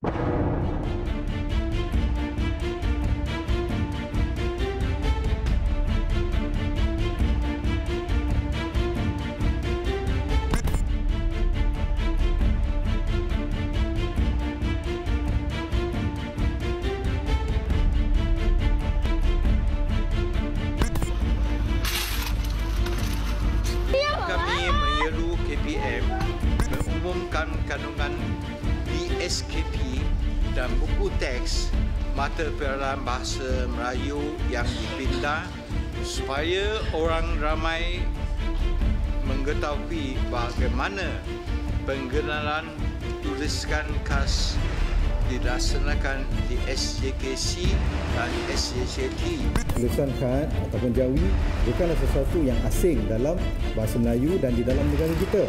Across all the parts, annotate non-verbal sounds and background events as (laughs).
フフフフ。supaya orang ramai mengetahui bagaimana pengenalan tuliskan khas dilaksanakan di SJKC dan SJCT. Tuliskan khas ataupun jawi bukanlah sesuatu yang asing dalam bahasa Melayu dan di dalam negara kita.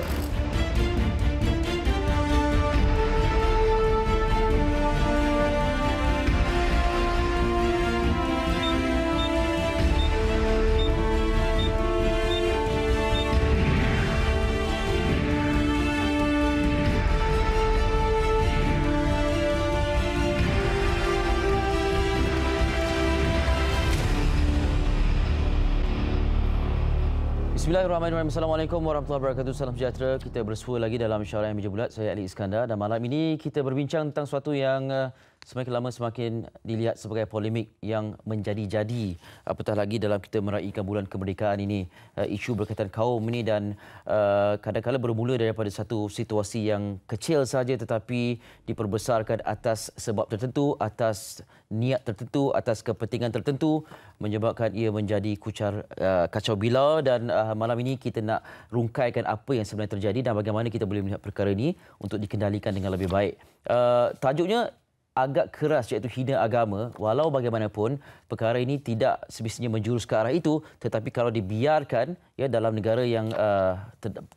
Bismillahirrahmanirrahim. Assalamualaikum warahmatullahi wabarakatuh. Salam sejahtera. Kita bersua lagi dalam syarahan meja bulat. Saya Ali Iskandar dan malam ini kita berbincang tentang suatu yang eh, semakin lama semakin dilihat sebagai polemik yang menjadi-jadi apatah lagi dalam kita meraihkan bulan kemerdekaan ini eh, isu berkaitan kaum ini dan eh, kadang-kadang bermula daripada satu situasi yang kecil saja tetapi diperbesarkan atas sebab tertentu atas niat tertentu atas kepentingan tertentu menyebabkan ia menjadi kucar uh, kacau bila dan uh, malam ini kita nak rungkaikan apa yang sebenarnya terjadi dan bagaimana kita boleh melihat perkara ini untuk dikendalikan dengan lebih baik. Uh, tajuknya agak keras iaitu hina agama walau bagaimanapun perkara ini tidak semestinya menjurus ke arah itu tetapi kalau dibiarkan ya dalam negara yang uh,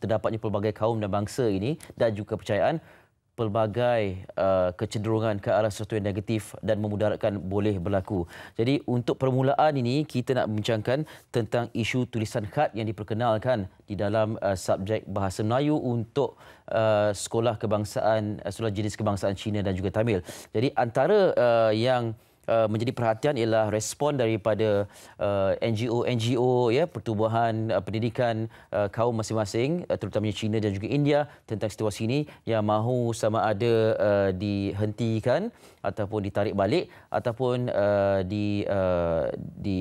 terdapatnya pelbagai kaum dan bangsa ini dan juga kepercayaan pelbagai uh, kecenderungan ke arah sesuatu yang negatif dan memudaratkan boleh berlaku. Jadi untuk permulaan ini kita nak bincangkan tentang isu tulisan khat yang diperkenalkan di dalam uh, subjek bahasa Melayu untuk uh, sekolah kebangsaan uh, sekolah jenis kebangsaan Cina dan juga Tamil. Jadi antara uh, yang Uh, menjadi perhatian ialah respon daripada uh, NGO-NGO ya pertubuhan uh, pendidikan kaum masing-masing uh, terutamanya China dan juga India tentang situasi ini yang mahu sama ada dihentikan ataupun ditarik balik ataupun di di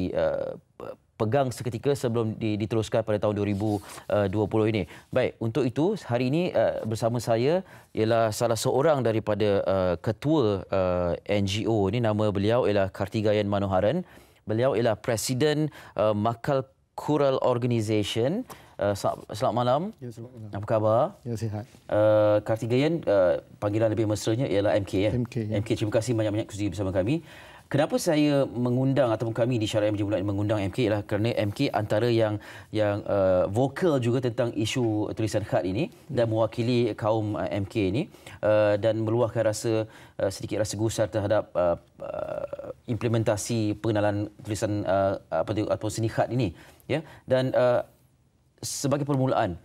pegang seketika sebelum diteruskan pada tahun 2020 eh, ini. Baik, untuk itu hari ini eh, bersama saya ialah salah seorang daripada eh, ketua NGO ini nama beliau ialah Kartigayan Manoharan. Beliau ialah presiden Makal Kural Organisation. Selamat malam. Ya, selamat malam. Apa khabar? Ya, sihat. Kartigayan, panggilan lebih mesranya ialah MK. Ya? MK, ya. MK, terima kasih banyak-banyak kerja bersama kami. Kenapa saya mengundang ataupun kami di Syariah Majlis Bulan mengundang MK ialah kerana MK antara yang yang uh, vokal juga tentang isu tulisan khat ini dan hmm. mewakili kaum uh, MK ini uh, dan meluahkan rasa uh, sedikit rasa gusar terhadap uh, uh, implementasi pengenalan tulisan uh, apa tu ataupun seni khat ini ya dan uh, sebagai permulaan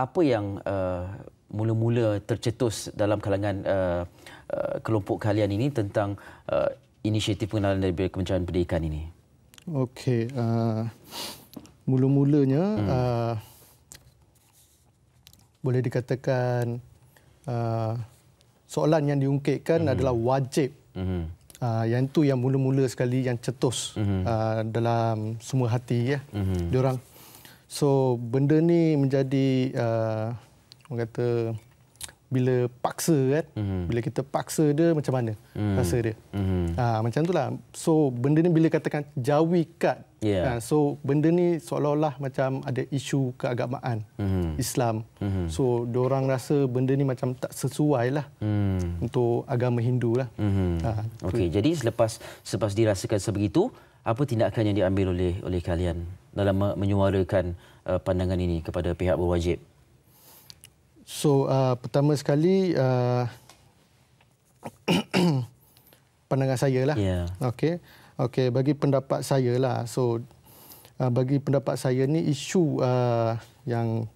apa yang uh, mula-mula tercetus dalam kalangan uh, uh, kelompok kalian ini tentang uh, inisiatif pengenalan dari Kementerian Pendidikan ini? Okey, uh, mula-mulanya hmm. uh, boleh dikatakan uh, soalan yang diungkitkan hmm. adalah wajib. Hmm. Uh, yang itu yang mula-mula sekali yang cetus uh-huh. uh, dalam semua hati ya uh-huh. Hmm. orang. So benda ni menjadi uh, kata bila paksa kan mm-hmm. bila kita paksa dia macam mana mm-hmm. rasa dia mm-hmm. ha, macam itulah so benda ni bila katakan jawi kad yeah. ha, so benda ni seolah-olah macam ada isu keagamaan mm-hmm. Islam mm-hmm. so diorang rasa benda ni macam tak sesuai lah mm-hmm. untuk agama Hindu lah mm-hmm. ha, okay, jadi selepas selepas dirasakan sebegitu apa tindakan yang diambil oleh oleh kalian dalam menyuarakan uh, pandangan ini kepada pihak berwajib So uh, pertama sekali uh, (clears throat) pandangan saya lah. Yeah. Okay, okay. Bagi pendapat saya lah. So uh, bagi pendapat saya ni isu uh, yang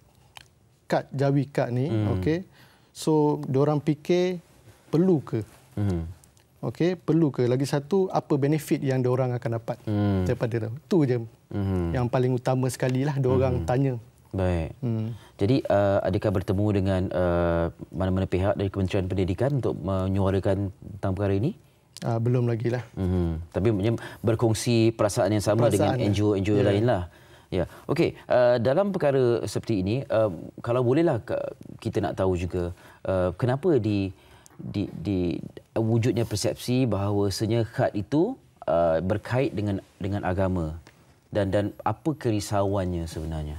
kad jawi kad ni. Mm. Okay. So diorang fikir perlu ke? Mm. Okey, perlu ke lagi satu apa benefit yang diorang akan dapat hmm. daripada itu je. Hmm. Yang paling utama sekali lah diorang hmm. tanya. Baik. Hmm. Jadi uh, adakah bertemu dengan uh, mana-mana uh, pihak dari Kementerian Pendidikan untuk menyuarakan tentang perkara ini? Uh, belum lagi lah. Uh mhm. -huh. Tapi berkongsi perasaan yang sama dengan NGO-NGO ya. yeah. Ya. lain lah. Ya, okay. Uh, dalam perkara seperti ini, uh, kalau bolehlah kita nak tahu juga uh, kenapa di, di, di wujudnya persepsi bahawa senyap itu uh, berkait dengan dengan agama dan dan apa kerisauannya sebenarnya?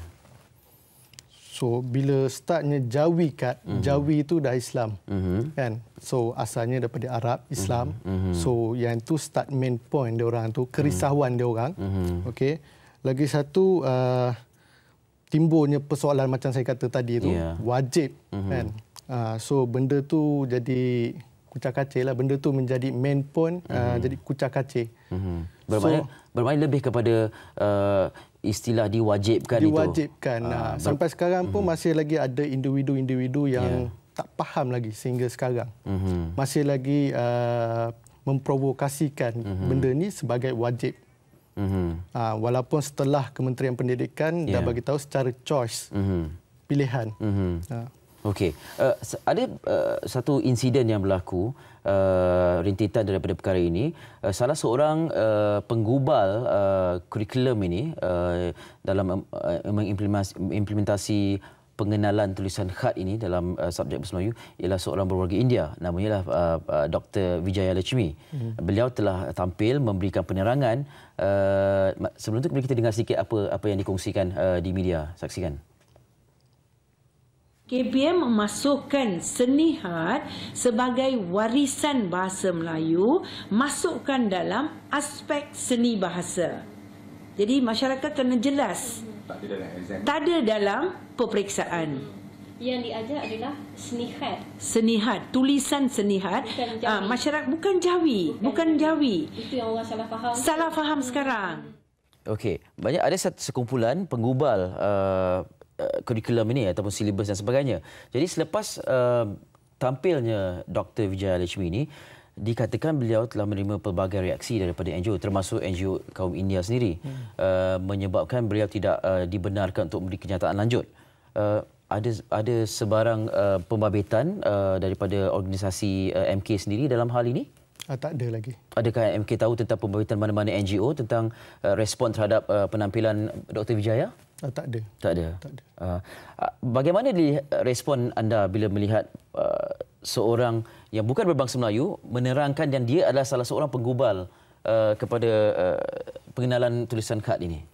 So bila startnya Jawi kat mm -hmm. Jawi itu dah Islam mm -hmm. kan. So asalnya daripada Arab Islam. Mm -hmm. So yang itu start main point dia orang tu kerisauan mm -hmm. dia orang. Mm -hmm. Okey. Lagi satu uh, timbulnya persoalan macam saya kata tadi tu yeah. wajib mm -hmm. kan. Uh, so benda tu jadi kucak kacir lah. Benda tu menjadi main point mm -hmm. uh, mhm. jadi kucak kacil Mm -hmm. Bermain so, bermain lebih kepada uh, istilah diwajibkan, diwajibkan itu. Diwajibkan. Uh, sampai sekarang pun hmm masih lagi ada individu-individu yang yeah. tak faham lagi sehingga sekarang. hmm Masih lagi uh, memprovokasikan hmm benda ni sebagai wajib. Mm-hmm. Uh, walaupun setelah Kementerian Pendidikan yeah. dah ya. bagi tahu secara choice mm-hmm. pilihan. Mm-hmm. Uh. Okey. Uh, ada uh, satu insiden yang berlaku uh, rintitan daripada perkara ini. Uh, salah seorang uh, penggubal uh, kurikulum ini uh, dalam uh, mengimplementasi pengenalan tulisan khat ini dalam uh, subjek Bahasa Melayu ialah seorang berwarga India namanya ialah uh, Dr Vijaya Lakshmi. Hmm. Beliau telah tampil memberikan penerangan uh, sebelum itu kita dengar sedikit apa apa yang dikongsikan uh, di media. Saksikan. KPM memasukkan seni had sebagai warisan bahasa Melayu masukkan dalam aspek seni bahasa. Jadi masyarakat kena jelas. Tak ada dalam exam. peperiksaan. Yang diajar adalah seni had. Seni had, tulisan seni had. Ah, masyarakat bukan Jawi, bukan, bukan jawi. Itu yang orang salah faham. Salah faham sekarang. Hmm. Okey, banyak ada sekumpulan pengubal uh, Eh, kurikulum ini ataupun silibus dan sebagainya. Jadi selepas uh, tampilnya Dr. Vijaya Lakshmi ini, dikatakan beliau telah menerima pelbagai reaksi daripada NGO termasuk NGO kaum India sendiri hmm. uh, menyebabkan beliau tidak uh, dibenarkan untuk memberi kenyataan lanjut. Uh, ada ada sebarang uh, pembabitan uh, daripada organisasi uh, MK sendiri dalam hal ini? Uh, tak ada lagi. Adakah MK tahu tentang pembabitan mana-mana NGO tentang uh, respon terhadap uh, penampilan Dr. Vijaya? Uh, tak ada. Tak ada. Tak ada. Ah, uh, bagaimana di respon anda bila melihat uh, seorang yang bukan berbangsa Melayu menerangkan yang dia adalah salah seorang penggubal uh, kepada uh, pengenalan tulisan kad ini?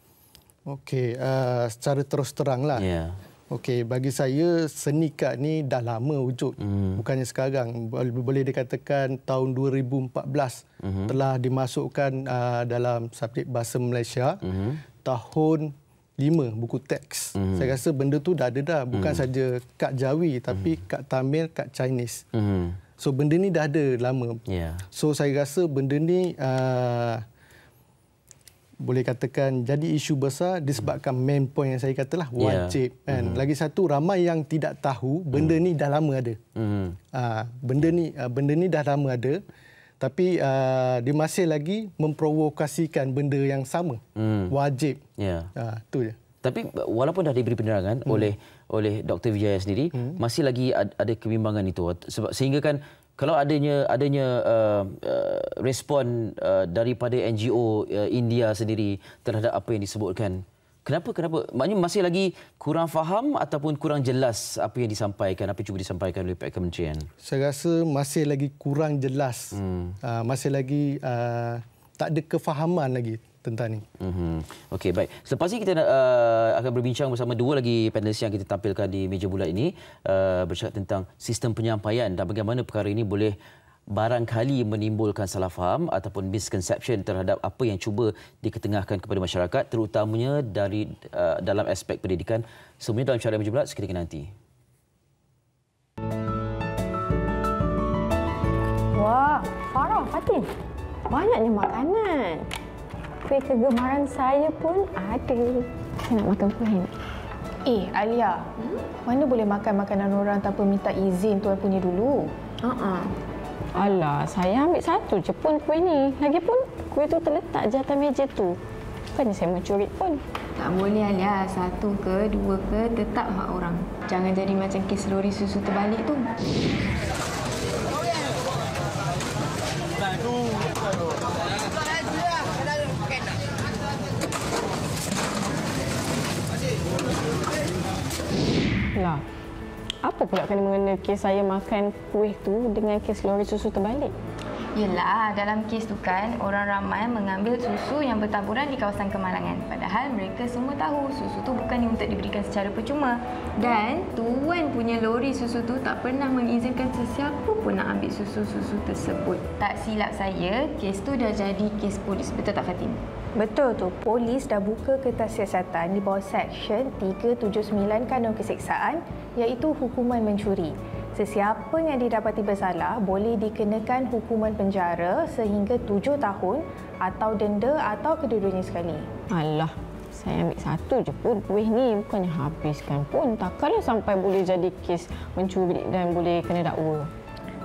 Okey, uh, secara terus teranglah. Ya. Yeah. Okey, bagi saya seni kad ni dah lama wujud. Hmm. Bukannya sekarang. Boleh dikatakan tahun 2014 hmm. telah dimasukkan uh, dalam subjek bahasa Malaysia. Hmm. Tahun 5 buku teks. Hmm. Saya rasa benda tu dah ada dah. Bukan hmm. saja kad Jawi tapi hmm. kad Tamil, kad Chinese. Hmm. So benda ni dah ada lama. Yeah. So saya rasa benda ni uh, boleh katakan jadi isu besar disebabkan main point yang saya katalah ya. wajib yeah. kan. Mm. Lagi satu ramai yang tidak tahu benda mm. ni dah lama ada. Mm. Uh, benda ni ah, benda ni dah lama ada tapi uh, dia masih lagi memprovokasikan benda yang sama. Mm. Wajib. Yeah. Ya. tu je. Tapi walaupun dah diberi penerangan hmm. oleh oleh Dr Vijaya sendiri hmm. masih lagi ada kebimbangan itu sebab sehingga kan kalau adanya adanya uh, uh, respon uh, daripada NGO uh, India sendiri terhadap apa yang disebutkan kenapa kenapa maknanya masih lagi kurang faham ataupun kurang jelas apa yang disampaikan apa yang cuba disampaikan oleh Pak Kementerian saya rasa masih lagi kurang jelas hmm. uh, masih lagi uh, tak ada kefahaman lagi tentang ini. Mm-hmm. Okey, baik. Selepas ini kita uh, akan berbincang bersama dua lagi panelis yang kita tampilkan di meja bulat ini uh, bercakap tentang sistem penyampaian dan bagaimana perkara ini boleh barangkali menimbulkan salah faham ataupun misconception terhadap apa yang cuba diketengahkan kepada masyarakat terutamanya dari uh, dalam aspek pendidikan semuanya dalam cara meja bulat seketika nanti. Wah, Farah, Fatin. Banyaknya makanan kuih kegemaran saya pun ada. Saya nak makan kuih ini. Eh, Alia. Hmm? Mana boleh makan makanan orang tanpa minta izin tuan punya dulu? Ha uh -uh. Alah, saya ambil satu je pun kuih ni. Lagipun kuih tu terletak je atas meja tu. Kan saya mencuri pun. Tak boleh Alia, satu ke, dua ke tetap hak orang. Jangan jadi macam kes lori susu terbalik tu. Yalah. Apa pula kena mengena kes saya makan kuih tu dengan kes lori susu terbalik? Yelah, dalam kes tu kan, orang ramai mengambil susu yang bertaburan di kawasan kemalangan. Padahal mereka semua tahu susu tu bukan untuk diberikan secara percuma. Dan tuan punya lori susu tu tak pernah mengizinkan sesiapa pun nak ambil susu-susu tersebut. Tak silap saya, kes tu dah jadi kes polis. Betul tak, Fatimah? Betul tu. Polis dah buka kertas siasatan di bawah Seksyen 379 Kanun Keseksaan iaitu hukuman mencuri. Sesiapa yang didapati bersalah boleh dikenakan hukuman penjara sehingga tujuh tahun atau denda atau kedua-duanya sekali. Alah, saya ambil satu je pun kuih ni bukannya habiskan pun takkanlah sampai boleh jadi kes mencuri dan boleh kena dakwa.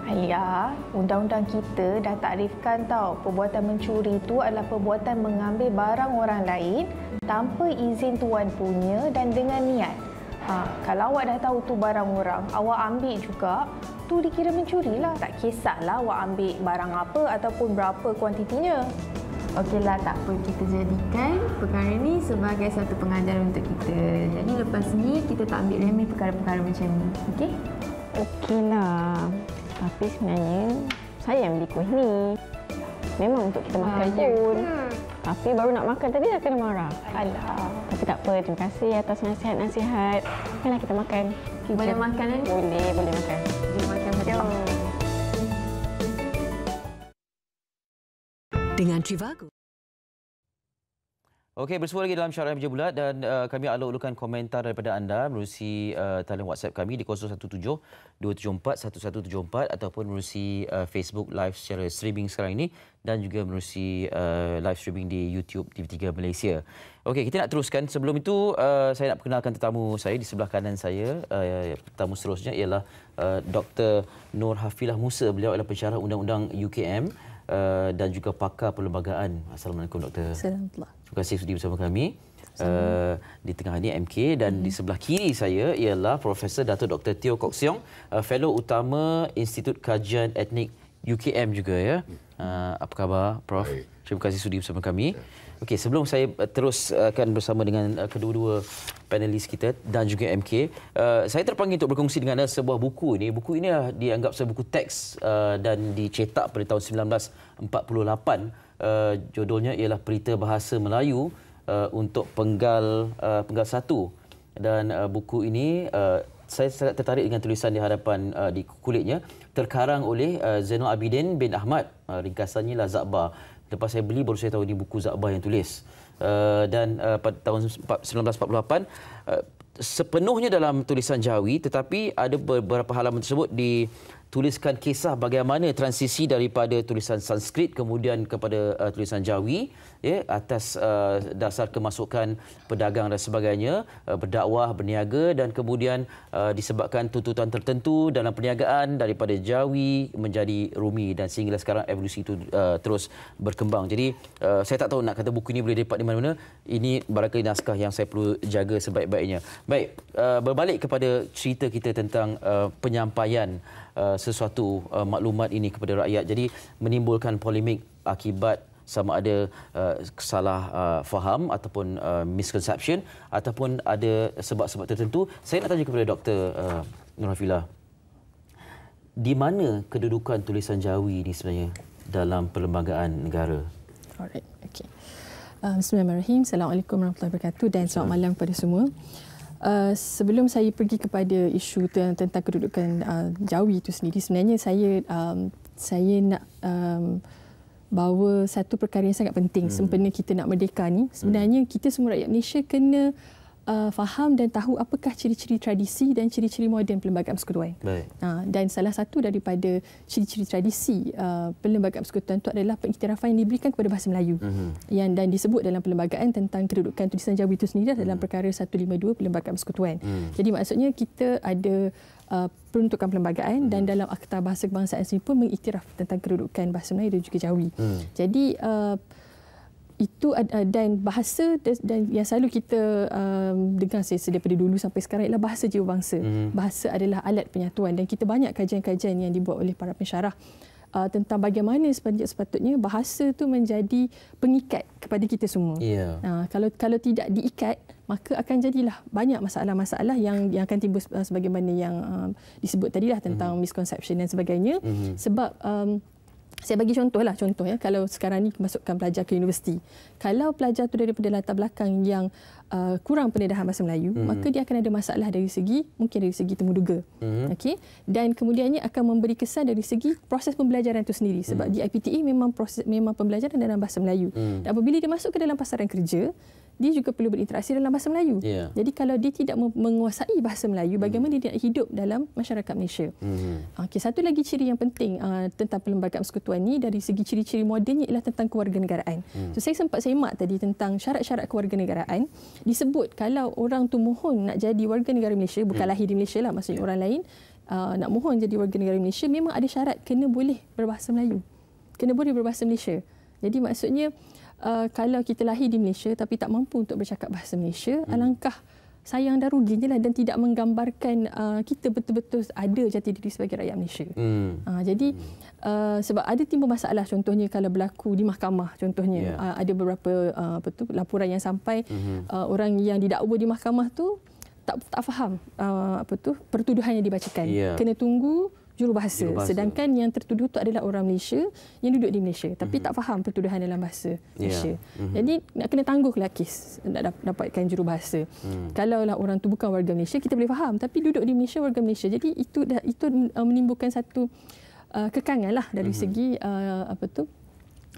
Alia, undang-undang kita dah takrifkan tau perbuatan mencuri itu adalah perbuatan mengambil barang orang lain tanpa izin tuan punya dan dengan niat. Ha, kalau awak dah tahu tu barang orang, awak ambil juga, tu dikira mencuri lah, Tak kisahlah awak ambil barang apa ataupun berapa kuantitinya. Okeylah, tak apa. Kita jadikan perkara ini sebagai satu pengajaran untuk kita. Jadi lepas ni kita tak ambil remeh perkara-perkara macam ni. Okey? Okeylah. Tapi sebenarnya saya yang beli kuih ni. Memang untuk kita makan ah, ya. pun. Ya. Tapi baru nak makan tadi dah kena marah. Alah. Tapi tak apa. Terima kasih atas nasihat-nasihat. Baiklah kita makan. Kita boleh makan kan? Boleh, boleh makan. Jom makan. Jom. Dengan Trivago. Okey, bersua lagi dalam syarat Meja Bulat dan uh, kami alu-alukan komentar daripada anda melalui uh, talian WhatsApp kami di 017-274-1174 ataupun melalui uh, Facebook live secara streaming sekarang ini dan juga melalui uh, live streaming di YouTube TV3 Malaysia. Okey, kita nak teruskan. Sebelum itu, uh, saya nak perkenalkan tetamu saya di sebelah kanan saya. Uh, tetamu seterusnya ialah uh, Dr. Nur Hafilah Musa. Beliau adalah pensyarah undang-undang UKM uh, dan juga pakar perlembagaan. Assalamualaikum, Doktor. Assalamualaikum. Terima kasih sudi bersama kami. Uh, di tengah ini MK dan hmm. di sebelah kiri saya ialah Profesor Dato Dr Tio Kok Siong, uh, fellow utama Institut Kajian Etnik UKM juga ya. Hmm. Uh, apa khabar Prof? Baik. Terima kasih sudi bersama kami. Ya. Okey, sebelum saya uh, terus uh, akan bersama dengan uh, kedua-dua panelis kita dan juga MK, saya terpanggil untuk berkongsi dengan anda sebuah buku ini. Buku ini lah dianggap sebuah buku teks dan dicetak pada tahun 1948 Eh, judulnya ialah Perita Bahasa Melayu uh, untuk penggal uh, penggal satu dan uh, buku ini uh, saya sangat tertarik dengan tulisan di hadapan uh, di kulitnya terkarang oleh uh, Zainal Abidin bin Ahmad uh, ringkasannya lah Zakbar lepas saya beli baru saya tahu ini buku Zakbar yang tulis uh, dan uh, pada tahun 1948 uh, sepenuhnya dalam tulisan Jawi tetapi ada beberapa halaman tersebut di tuliskan kisah bagaimana transisi daripada tulisan Sanskrit kemudian kepada uh, tulisan Jawi ya atas uh, dasar kemasukan pedagang dan sebagainya uh, berdakwah berniaga dan kemudian uh, disebabkan tuntutan tertentu dalam perniagaan daripada Jawi menjadi Rumi dan sehingga sekarang evolusi itu uh, terus berkembang. Jadi uh, saya tak tahu nak kata buku ini boleh dapat di mana-mana. Ini barangkali naskah yang saya perlu jaga sebaik-baiknya. Baik, uh, berbalik kepada cerita kita tentang uh, penyampaian Uh, sesuatu uh, maklumat ini kepada rakyat jadi menimbulkan polemik akibat sama ada uh, salah uh, faham ataupun uh, misconception ataupun ada sebab-sebab tertentu saya nak tanya kepada Dr uh, Nurhafila di mana kedudukan tulisan Jawi ini sebenarnya dalam perlembagaan negara alright okay. uh, bismillahirrahmanirrahim assalamualaikum warahmatullahi wabarakatuh dan selamat malam kepada semua Eh, sebelum saya pergi kepada isu tentang, kedudukan uh, Jawi itu sendiri, sebenarnya saya um, saya nak um, bawa satu perkara yang sangat penting hmm. sempena kita nak merdeka ni. Sebenarnya hmm. kita semua rakyat Malaysia kena uh, faham dan tahu apakah ciri-ciri tradisi dan ciri-ciri moden perlembagaan persekutuan. Uh, ha, dan salah satu daripada ciri-ciri tradisi uh, perlembagaan persekutuan itu adalah pengiktirafan yang diberikan kepada bahasa Melayu. Mm-hmm. Yang dan disebut dalam perlembagaan tentang kedudukan tulisan Jawi itu sendiri mm-hmm. dalam mhm. perkara 152 perlembagaan persekutuan. Mm-hmm. Jadi maksudnya kita ada Uh, peruntukan perlembagaan mm-hmm. dan mhm. dalam akta bahasa kebangsaan sendiri pun mengiktiraf tentang kedudukan bahasa Melayu dan juga Jawi. Mm. Jadi uh, itu uh, dan bahasa dan yang selalu kita um, dengar saya daripada dulu sampai sekarang ialah bahasa jiwa bangsa. Mm-hmm. Bahasa adalah alat penyatuan dan kita banyak kajian-kajian yang dibuat oleh para pensyarah uh, tentang bagaimana sepatutnya bahasa itu menjadi pengikat kepada kita semua. Yeah. Ya. Uh, kalau kalau tidak diikat maka akan jadilah banyak masalah-masalah yang yang akan timbul sebagaimana yang uh, disebut tadilah tentang mm-hmm. misconception dan sebagainya mm-hmm. sebab um, saya bagi contohlah contoh ya kalau sekarang ni masukkan pelajar ke universiti kalau pelajar tu daripada latar belakang yang uh, kurang pendedahan bahasa Melayu hmm. maka dia akan ada masalah dari segi mungkin dari segi temuduga hmm. okey dan kemudiannya akan memberi kesan dari segi proses pembelajaran itu sendiri sebab hmm. di IPTE memang proses memang pembelajaran dalam bahasa Melayu hmm. dan apabila dia masuk ke dalam pasaran kerja dia juga perlu berinteraksi dalam bahasa Melayu. Yeah. Jadi kalau dia tidak menguasai bahasa Melayu, hmm. bagaimana dia nak hidup dalam masyarakat Malaysia? Mm. Okey, satu lagi ciri yang penting uh, tentang perlembagaan persekutuan ini dari segi ciri-ciri modennya ialah tentang kewarganegaraan. Mm. So saya sempat semak tadi tentang syarat-syarat kewarganegaraan. Disebut kalau orang tu mohon nak jadi warga negara Malaysia, bukan mm. lahir di Malaysia lah maksudnya yeah. orang lain, uh, nak mohon jadi warga negara Malaysia memang ada syarat kena boleh berbahasa Melayu. Kena boleh berbahasa Malaysia. Jadi maksudnya uh, kalau kita lahir di Malaysia tapi tak mampu untuk bercakap bahasa Malaysia, hmm. alangkah sayang dan rugi lah dan tidak menggambarkan uh, kita betul-betul ada jati diri sebagai rakyat Malaysia. Hmm. Uh, jadi hmm. uh, sebab ada timbul masalah contohnya kalau berlaku di mahkamah contohnya yeah. uh, ada beberapa uh, apa tu laporan yang sampai hmm uh, orang yang didakwa di mahkamah tu tak tak faham uh, apa tu pertuduhan yang dibacakan. Yeah. Kena tunggu jurubahasa. jurubahasa. Sedangkan yang tertuduh itu adalah orang Malaysia yang duduk di Malaysia. Tapi mm-hmm. tak faham pertuduhan dalam bahasa ya. Malaysia. Yeah. Mm-hmm. Jadi nak kena tangguhlah kes nak dapatkan jurubahasa. Mm. Kalaulah orang tu bukan warga Malaysia, kita boleh faham. Tapi duduk di Malaysia, warga Malaysia. Jadi itu, itu uh, menimbulkan satu uh, kekangan lah dari mm-hmm. segi uh, apa tu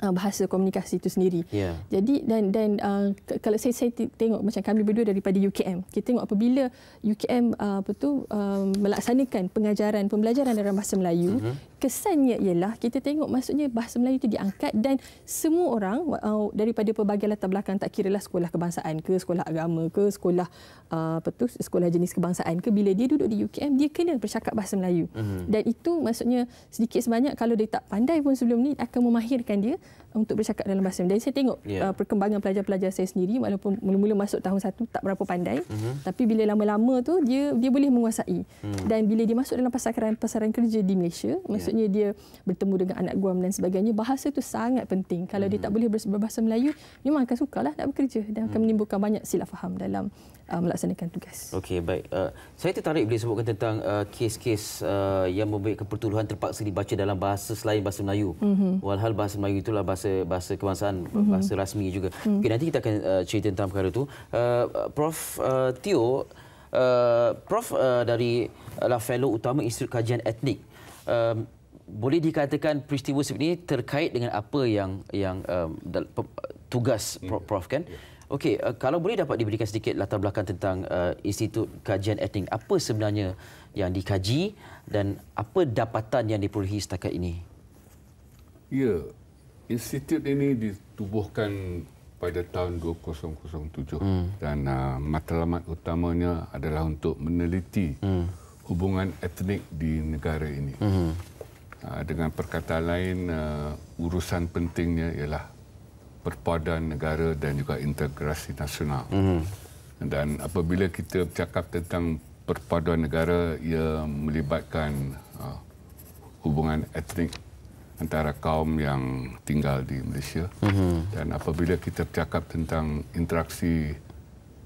Uh, bahasa komunikasi itu sendiri. Yeah. Jadi dan dan uh, kalau saya saya tengok macam kami berdua daripada UKM, kita tengok apabila UKM uh, apa tu uh, melaksanakan pengajaran pembelajaran dalam bahasa Melayu, mm-hmm kesannya ialah kita tengok maksudnya bahasa Melayu itu diangkat dan semua orang uh, daripada pelbagai latar belakang tak kira lah sekolah kebangsaan ke sekolah agama ke sekolah uh, apa tu sekolah jenis kebangsaan ke bila dia duduk di UKM dia kena bercakap bahasa Melayu mm-hmm. dan itu maksudnya sedikit sebanyak kalau dia tak pandai pun sebelum ni akan memahirkan dia untuk bercakap dalam bahasa Melayu. Dan saya tengok yeah. uh, perkembangan pelajar-pelajar saya sendiri walaupun mula-mula masuk tahun satu tak berapa pandai mm-hmm. tapi bila lama-lama tu dia dia boleh menguasai mm. dan bila dia masuk dalam pasaran pasaran kerja di Malaysia maksudnya dia bertemu dengan anak guam dan sebagainya bahasa itu sangat penting kalau hmm. dia tak hmm. boleh berbahasa Melayu memang akan sukalah nak bekerja dan akan hmm. menimbulkan banyak silap faham dalam uh, melaksanakan tugas okey baik uh, saya tertarik boleh sebutkan tentang uh, kes-kes uh, yang membuatkan pertuduhan terpaksa dibaca dalam bahasa selain bahasa Melayu hmm. walhal bahasa Melayu itulah bahasa bahasa kebangsaan hmm. bahasa rasmi juga hmm. okey nanti kita akan uh, cerita tentang perkara itu. uh, prof uh, Tio Uh, Prof uh, dari adalah uh, fellow utama Institut Kajian Etnik. Uh, boleh dikatakan peristiwa seperti ini terkait dengan apa yang yang um, tugas yeah. Hmm. prof kan yeah. okey uh, kalau boleh dapat diberikan sedikit latar belakang tentang uh, institut kajian etnik apa sebenarnya yang dikaji dan apa dapatan yang diperolehi setakat ini ya yeah. institut ini ditubuhkan pada tahun 2007 hmm. dan uh, matlamat utamanya adalah untuk meneliti hmm. hubungan etnik di negara ini hmm. Ah, dengan perkataan lain ah, urusan pentingnya ialah perpaduan negara dan juga integrasi nasional. Mm-hmm. Dan apabila kita bercakap tentang perpaduan negara ia melibatkan ah, hubungan etnik antara kaum yang tinggal di Malaysia mm-hmm. dan apabila kita bercakap tentang interaksi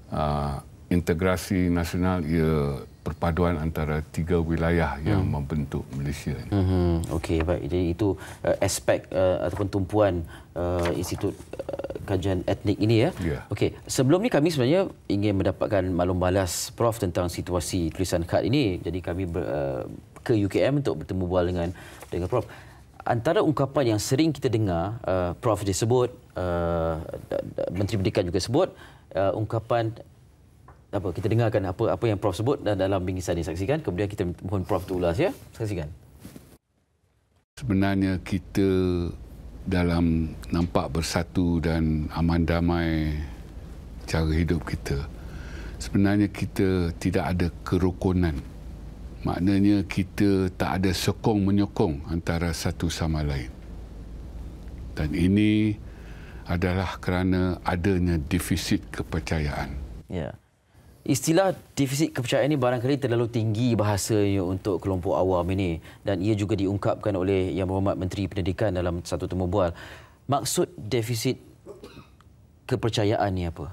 uh, integrasi nasional ia perpaduan antara tiga wilayah yang hmm. membentuk Malaysia Hmm. Okey, baik. Jadi itu uh, aspek uh, ataupun tumpuan uh, Institut uh, Kajian Etnik ini ya. Yeah. Okey, sebelum ini kami sebenarnya ingin mendapatkan maklum balas Prof tentang situasi tulisan kad ini. Jadi kami ber, uh, ke UKM untuk bertemu bual dengan dengan Prof. Antara ungkapan yang sering kita dengar, uh, Prof disebut, uh, Menteri Pendidikan juga sebut, uh, ungkapan apa kita dengarkan apa apa yang prof sebut dan dalam bingkisan ini saksikan kemudian kita mohon prof tu ulas ya saksikan sebenarnya kita dalam nampak bersatu dan aman damai cara hidup kita sebenarnya kita tidak ada kerukunan maknanya kita tak ada sokong menyokong antara satu sama lain dan ini adalah kerana adanya defisit kepercayaan ya yeah. Istilah defisit kepercayaan ini barangkali terlalu tinggi bahasanya untuk kelompok awam ini dan ia juga diungkapkan oleh Yang Berhormat Menteri Pendidikan dalam satu temubual. Maksud defisit kepercayaan ini apa?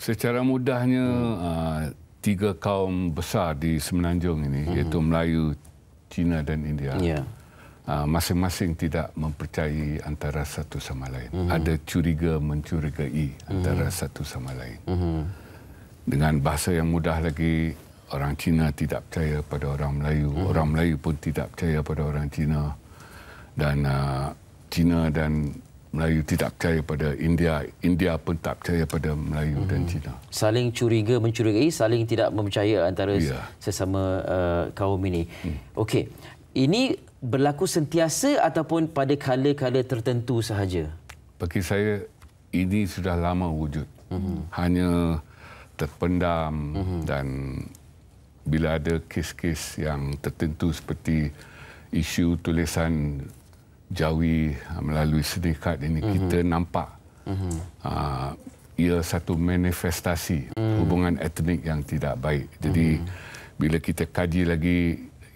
Secara mudahnya hmm. uh, tiga kaum besar di Semenanjung ini hmm. iaitu Melayu, Cina dan India. Yeah. Ya. Masing-masing tidak mempercayai antara satu sama lain. -hmm. Ada curiga mencurigai hmm. antara -hmm. satu sama lain. -hmm dengan bahasa yang mudah lagi orang Cina tidak percaya pada orang Melayu, hmm. orang Melayu pun tidak percaya pada orang Cina. Dan uh, Cina dan Melayu tidak percaya pada India, India pun tak percaya pada Melayu hmm. dan Cina. Saling curiga mencurigai, saling tidak mempercaya antara ya. sesama uh, kaum ini. Hmm. Okey. Ini berlaku sentiasa ataupun pada kala-kala tertentu sahaja? Bagi saya ini sudah lama wujud. Hmm. Hanya terpendam uh-huh. dan bila ada kes-kes yang tertentu seperti isu tulisan jawi melalui seni ini uh-huh. kita nampak uh-huh. Mhm. Ah, aa, ia satu manifestasi uh-huh. hubungan etnik yang tidak baik jadi uh-huh. bila kita kaji lagi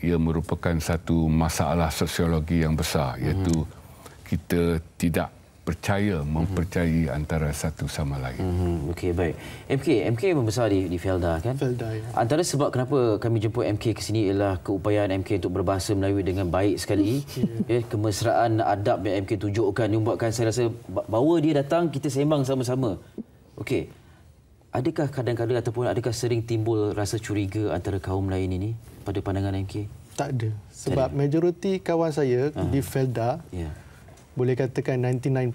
ia merupakan satu masalah sosiologi yang besar iaitu uh-huh. kita tidak percaya mhm. mempercayai mm-hmm. antara satu sama lain. Mm-hmm. Okey baik. MK MK membesar di di Felda kan? Felda. Ya. Antara sebab kenapa kami jemput MK ke sini ialah keupayaan MK untuk berbahasa Melayu dengan baik sekali. ya, kemesraan adab yang MK tunjukkan membuatkan saya rasa bawa dia datang kita sembang sama-sama. Okey. Adakah kadang-kadang ataupun adakah sering timbul rasa curiga antara kaum lain ini pada pandangan MK? Tak ada. Sebab majoriti kawan saya uh-huh. di Felda. Ya. Yeah boleh katakan 99%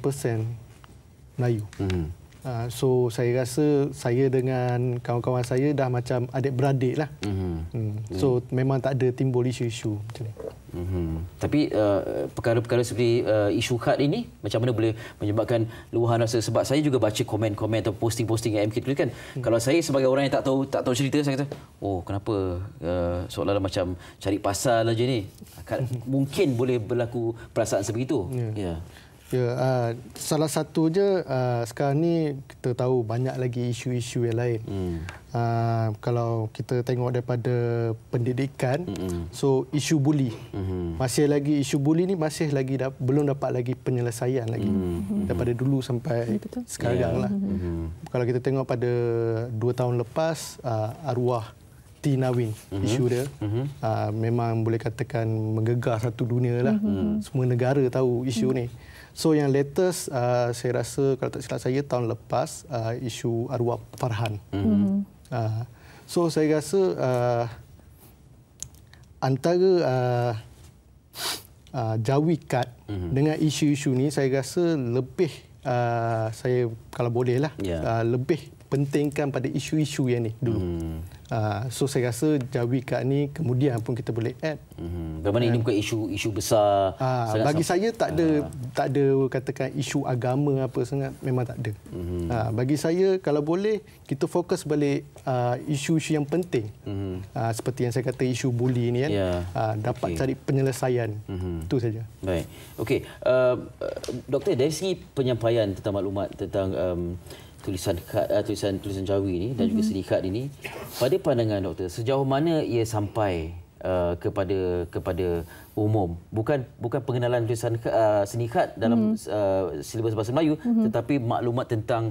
Melayu. Hmm. Ah, so saya rasa saya dengan kawan-kawan saya dah macam adik beradik lah. Mm-hmm. So mm. memang tak ada timbul isu-isu macam ni. Mm-hmm. Tapi uh, perkara-perkara seperti uh, isu had ini macam mana boleh menyebabkan luahan rasa sebab saya juga baca komen-komen atau posting-posting yang MK tulis kan. mm Kalau saya sebagai orang yang tak tahu tak tahu cerita saya kata, "Oh, kenapa uh, seolah-olah macam cari pasal aja ni." Ah, (laughs) mungkin boleh berlaku perasaan sebegitu. Ya. Yeah. Yeah. Ya, uh, salah satunya uh, sekarang ni kita tahu banyak lagi isu-isu yang lain. Hmm. Uh, kalau kita tengok daripada pendidikan, hmm. so isu buli. Hmm. Masih lagi isu buli ni masih lagi da- belum dapat lagi penyelesaian lagi hmm. hmm. daripada dulu sampai hmm. sekarang yeah. lah. Hmm. Kalau kita tengok pada dua tahun lepas, uh, arwah Tina Win, uh-huh. isu dia uh-huh. uh, memang boleh katakan menggegar satu dunia lah. Uh-huh. Semua negara tahu isu uh-huh. ni. So yang latest uh, saya rasa kalau tak silap saya tahun lepas uh, isu arwah Farhan. Mm-hmm. Uh, so saya rasa uh, antara uh, uh, jawi mm-hmm. dengan isu-isu ni saya rasa lebih uh, saya kalau boleh lah yeah. uh, lebih pentingkan pada isu-isu yang ni dulu. Mm-hmm. Ah, so saya rasa jawi kat ni kemudian pun kita boleh add. Hmm. Bermakna ini bukan isu-isu besar. Ha, bagi sama. saya tak ada ha. tak ada katakan isu agama apa sangat memang tak ada. Hmm. Ha, bagi saya kalau boleh kita fokus balik uh, isu-isu yang penting. Hmm. Ha, seperti yang saya kata isu buli ni kan. Ya. Ha, dapat okay. cari penyelesaian. Hmm. Itu saja. Baik. Okey. Uh, uh, doktor dari segi penyampaian tentang maklumat tentang um, tulisan kad uh, eh, tulisan tulisan jawi ini dan mm-hmm. juga mhm. seni kad ini pada pandangan doktor sejauh mana ia sampai uh, kepada kepada umum bukan bukan pengenalan tulisan uh, eh, seni kad dalam mm-hmm. uh, silibus bahasa Melayu mm-hmm. tetapi maklumat tentang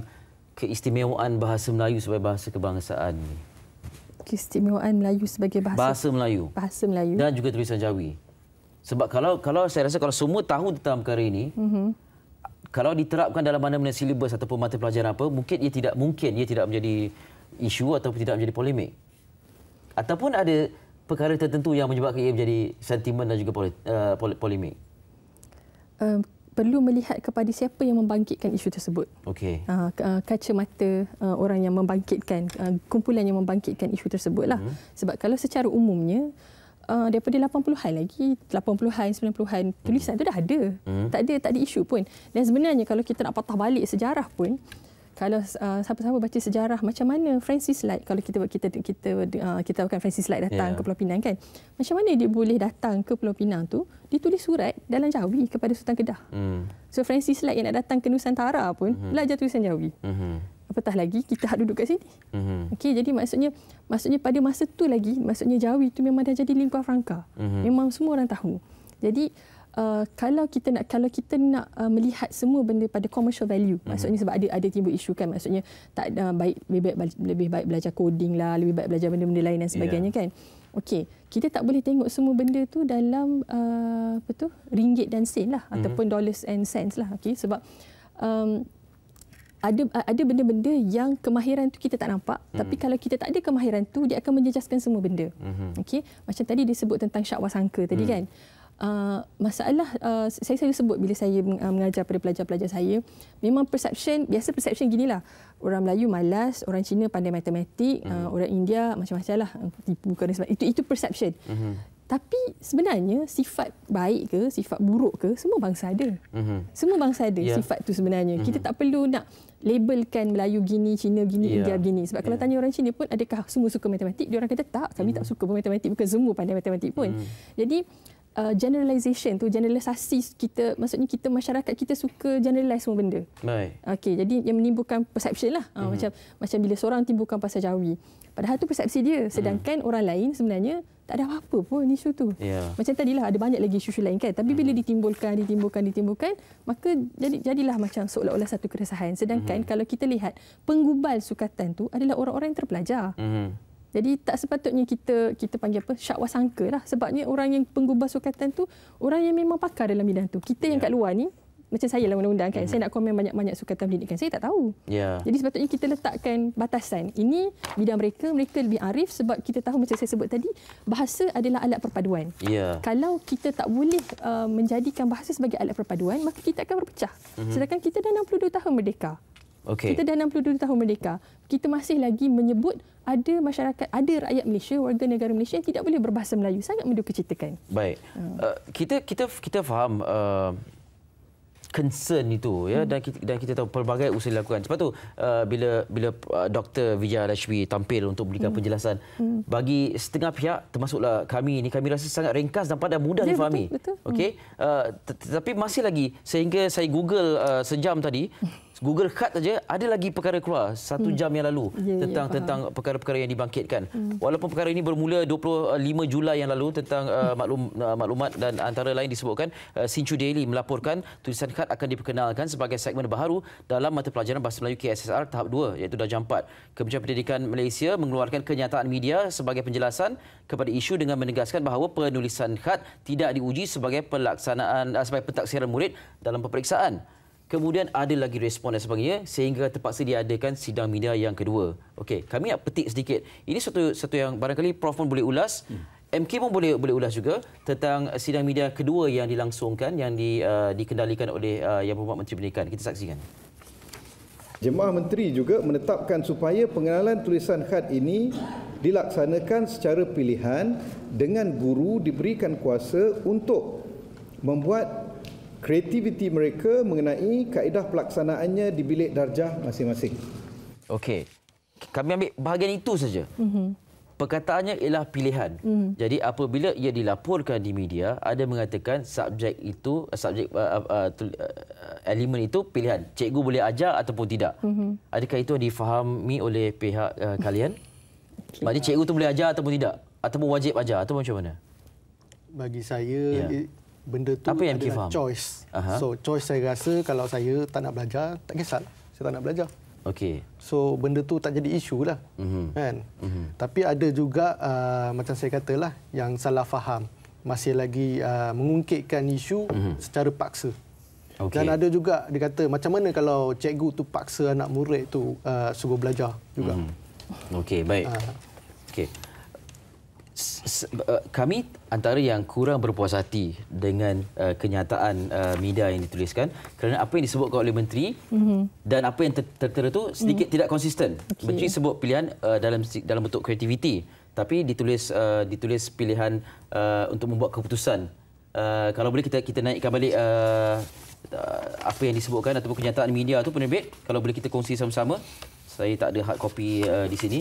keistimewaan bahasa Melayu sebagai bahasa kebangsaan ini keistimewaan Melayu sebagai bahasa bahasa Melayu bahasa Melayu dan juga tulisan jawi sebab kalau kalau saya rasa kalau semua tahu tentang perkara ini mm-hmm kalau diterapkan dalam mana-mana silibus ataupun mata pelajaran apa, mungkin ia tidak mungkin ia tidak menjadi isu atau tidak menjadi polemik. Ataupun ada perkara tertentu yang menyebabkan ia menjadi sentimen dan juga eh, polemik. Um, perlu melihat kepada siapa yang membangkitkan isu tersebut. Okey. Uh, kacamata uh, orang yang membangkitkan uh, kumpulan yang membangkitkan isu tersebutlah. Hmm. Sebab kalau secara umumnya uh, daripada 80-an lagi 80-an 90-an tulisan itu dah ada hmm. tak ada tak ada isu pun dan sebenarnya kalau kita nak patah balik sejarah pun kalau uh, siapa-siapa baca sejarah macam mana Francis Light kalau kita kita kita uh, kita akan Francis Light datang yeah. ke Pulau Pinang kan macam mana dia boleh datang ke Pulau Pinang tu ditulis surat dalam Jawi kepada Sultan Kedah hmm. so Francis Light yang nak datang ke Nusantara pun hmm. belajar tulisan Jawi hmm apatah lagi kita hak duduk kat sini. Mm-hmm. Okey, jadi maksudnya maksudnya pada masa tu lagi maksudnya Jawi tu memang dah jadi lingua franca. Mm-hmm. Memang semua orang tahu. Jadi uh, kalau kita nak kalau kita nak uh, melihat semua benda pada commercial value, mm-hmm. maksudnya sebab ada ada timbul isu kan maksudnya tak uh, baik lebih baik lebih baik belajar coding lah, lebih baik belajar benda-benda lain dan sebagainya yeah. kan. Okey, kita tak boleh tengok semua benda tu dalam uh, apa tu ringgit dan sen lah mm-hmm. ataupun dollars and cents lah okey sebab um, ada ada benda-benda yang kemahiran tu kita tak nampak hmm. tapi kalau kita tak ada kemahiran tu dia akan menjejaskan semua benda hmm. okey macam tadi dia sebut tentang syak wasangka tadi hmm. kan uh, masalah uh, saya saya sebut bila saya ah, mengajar pada pelajar-pelajar saya memang perception biasa perception ginilah orang Melayu malas orang Cina pandai matematik hmm. uh, orang India macam-macam lah tipu sebab itu itu perception hmm. Tapi sebenarnya sifat baik ke sifat buruk ke semua bangsa ada. Mm-hmm. Semua bangsa ada yeah. sifat tu sebenarnya. Mm-hmm. Kita hmm. tak perlu nak labelkan Melayu gini, Cina gini, yeah. India gini. Sebab yeah. kalau ya. tanya orang Cina pun adakah semua suka matematik? Dia orang kata tak, kami mm. tak hmm. suka matematik, bukan semua pandai matematik pun. Mm. Jadi uh, generalization tu generalisasi kita maksudnya kita masyarakat kita suka generalize semua benda. Baik. Okey jadi yang menimbulkan perception lah mm-hmm. macam macam bila seorang timbulkan pasal jawi padahal tu persepsi dia mhm. sedangkan mm-hmm. orang lain sebenarnya tak ada apa-apa pun isu tu. Yeah. Macam tadilah ada banyak lagi isu-isu lain kan tapi mm-hmm. bila mhm. ditimbulkan ditimbulkan ditimbulkan maka jadi jadilah macam seolah-olah satu keresahan sedangkan mm-hmm. kalau kita lihat penggubal sukatan tu adalah orang-orang yang terpelajar. Mm-hmm. Jadi tak sepatutnya kita kita panggil apa syak wasangka lah sebabnya orang yang penggubah sukatan tu orang yang memang pakar dalam bidang tu. Kita yang yeah. kat luar ni macam saya lah undang-undang kan. Mm. Saya nak komen banyak-banyak sukatan pendidikan. Saya tak tahu. Yeah. Jadi sepatutnya kita letakkan batasan. Ini bidang mereka, mereka lebih arif sebab kita tahu macam saya sebut tadi, bahasa adalah alat perpaduan. Yeah. Kalau kita tak boleh uh, menjadikan bahasa sebagai alat perpaduan, maka kita akan berpecah. Mm-hmm. Sedangkan kita dah 62 tahun merdeka. Okay. Kita dah 62 tahun merdeka. Kita masih lagi menyebut ada masyarakat, ada rakyat Malaysia, warga negara Malaysia yang tidak boleh berbahasa Melayu. Sangat menduka ceritakan. Baik. Hmm. Uh, kita kita kita faham uh, concern itu ya hmm. dan kita, dan kita tahu pelbagai usaha dilakukan. Sebab tu uh, bila bila uh, Dr. Vijay Rashmi tampil untuk memberikan hmm. penjelasan hmm. bagi setengah pihak termasuklah kami ini kami rasa sangat ringkas dan pada mudah ya, difahami. Okey. Hmm. Uh, Tetapi masih lagi sehingga saya Google uh, sejam tadi (laughs) Google khat saja ada lagi perkara keluar satu hmm. jam yang lalu yeah, ya, tentang yeah, tentang perkara-perkara yang dibangkitkan. Hmm. Walaupun perkara ini bermula 25 Julai yang lalu tentang uh, hmm. maklum, uh, maklumat dan antara lain disebutkan uh, Sinchu Daily melaporkan tulisan khat akan diperkenalkan sebagai segmen baru dalam mata pelajaran Bahasa Melayu KSSR tahap 2 iaitu darjah 4. Kementerian Pendidikan Malaysia mengeluarkan kenyataan media sebagai penjelasan kepada isu dengan menegaskan bahawa penulisan khat tidak diuji sebagai pelaksanaan uh, sebagai pentaksiran murid dalam peperiksaan. Kemudian ada lagi respon dan sebagainya sehingga terpaksa diadakan sidang media yang kedua. Okey, kami nak petik sedikit. Ini satu satu yang barangkali Prof pun boleh ulas. Hmm. MK pun boleh boleh ulas juga tentang uh, sidang media kedua yang dilangsungkan yang di, uh, dikendalikan oleh uh, Yang Berhormat Menteri Pendidikan. Kita saksikan. Jemaah Menteri juga menetapkan supaya pengenalan tulisan khat ini dilaksanakan secara pilihan dengan guru diberikan kuasa untuk membuat kreativiti mereka mengenai kaedah pelaksanaannya di bilik darjah masing-masing. Okey. Kami ambil bahagian itu saja. Mm-hmm. Perkataannya ialah pilihan. Mm. Jadi apabila ia dilaporkan di media, ada mengatakan subjek itu, eh, subjek uh, uh, uh, elemen itu pilihan. Cikgu boleh ajar ataupun tidak. Mm-hmm. Adakah itu difahami oleh pihak uh, (laughs) kalian? okay. Maksudnya cikgu itu boleh ajar ataupun tidak? Ataupun wajib ajar? Atau macam mana? Bagi saya... Yeah benda tu Apa yang adalah faham? choice. Aha. So choice saya rasa kalau saya tak nak belajar, tak kisah. Saya tak nak belajar. Okey. So benda tu tak jadi isu lah. Mm-hmm. Kan? Mm-hmm. Tapi ada juga uh, macam saya katalah yang salah faham. Masih lagi uh, mengungkitkan isu mm-hmm. secara paksa. Okay. Dan ada juga dikata macam mana kalau cikgu tu paksa anak murid tu uh, suruh belajar juga. Mm-hmm. Okey, baik. Uh. Okey. Eh, kami antara yang kurang berpuas hati dengan uh, kenyataan uh, media yang dituliskan kerana apa yang disebut oleh menteri mm-hmm. dan apa yang tertera itu sedikit mm. tidak konsisten. Okay. Menteri sebut pilihan uh, dalam dalam bentuk kreativiti tapi ditulis uh, ditulis pilihan uh, untuk membuat keputusan. Uh, kalau boleh kita kita naikkan balik uh, apa yang disebutkan ataupun kenyataan media tu penerbit kalau boleh kita kongsi sama-sama. Saya tak ada hard copy uh, di sini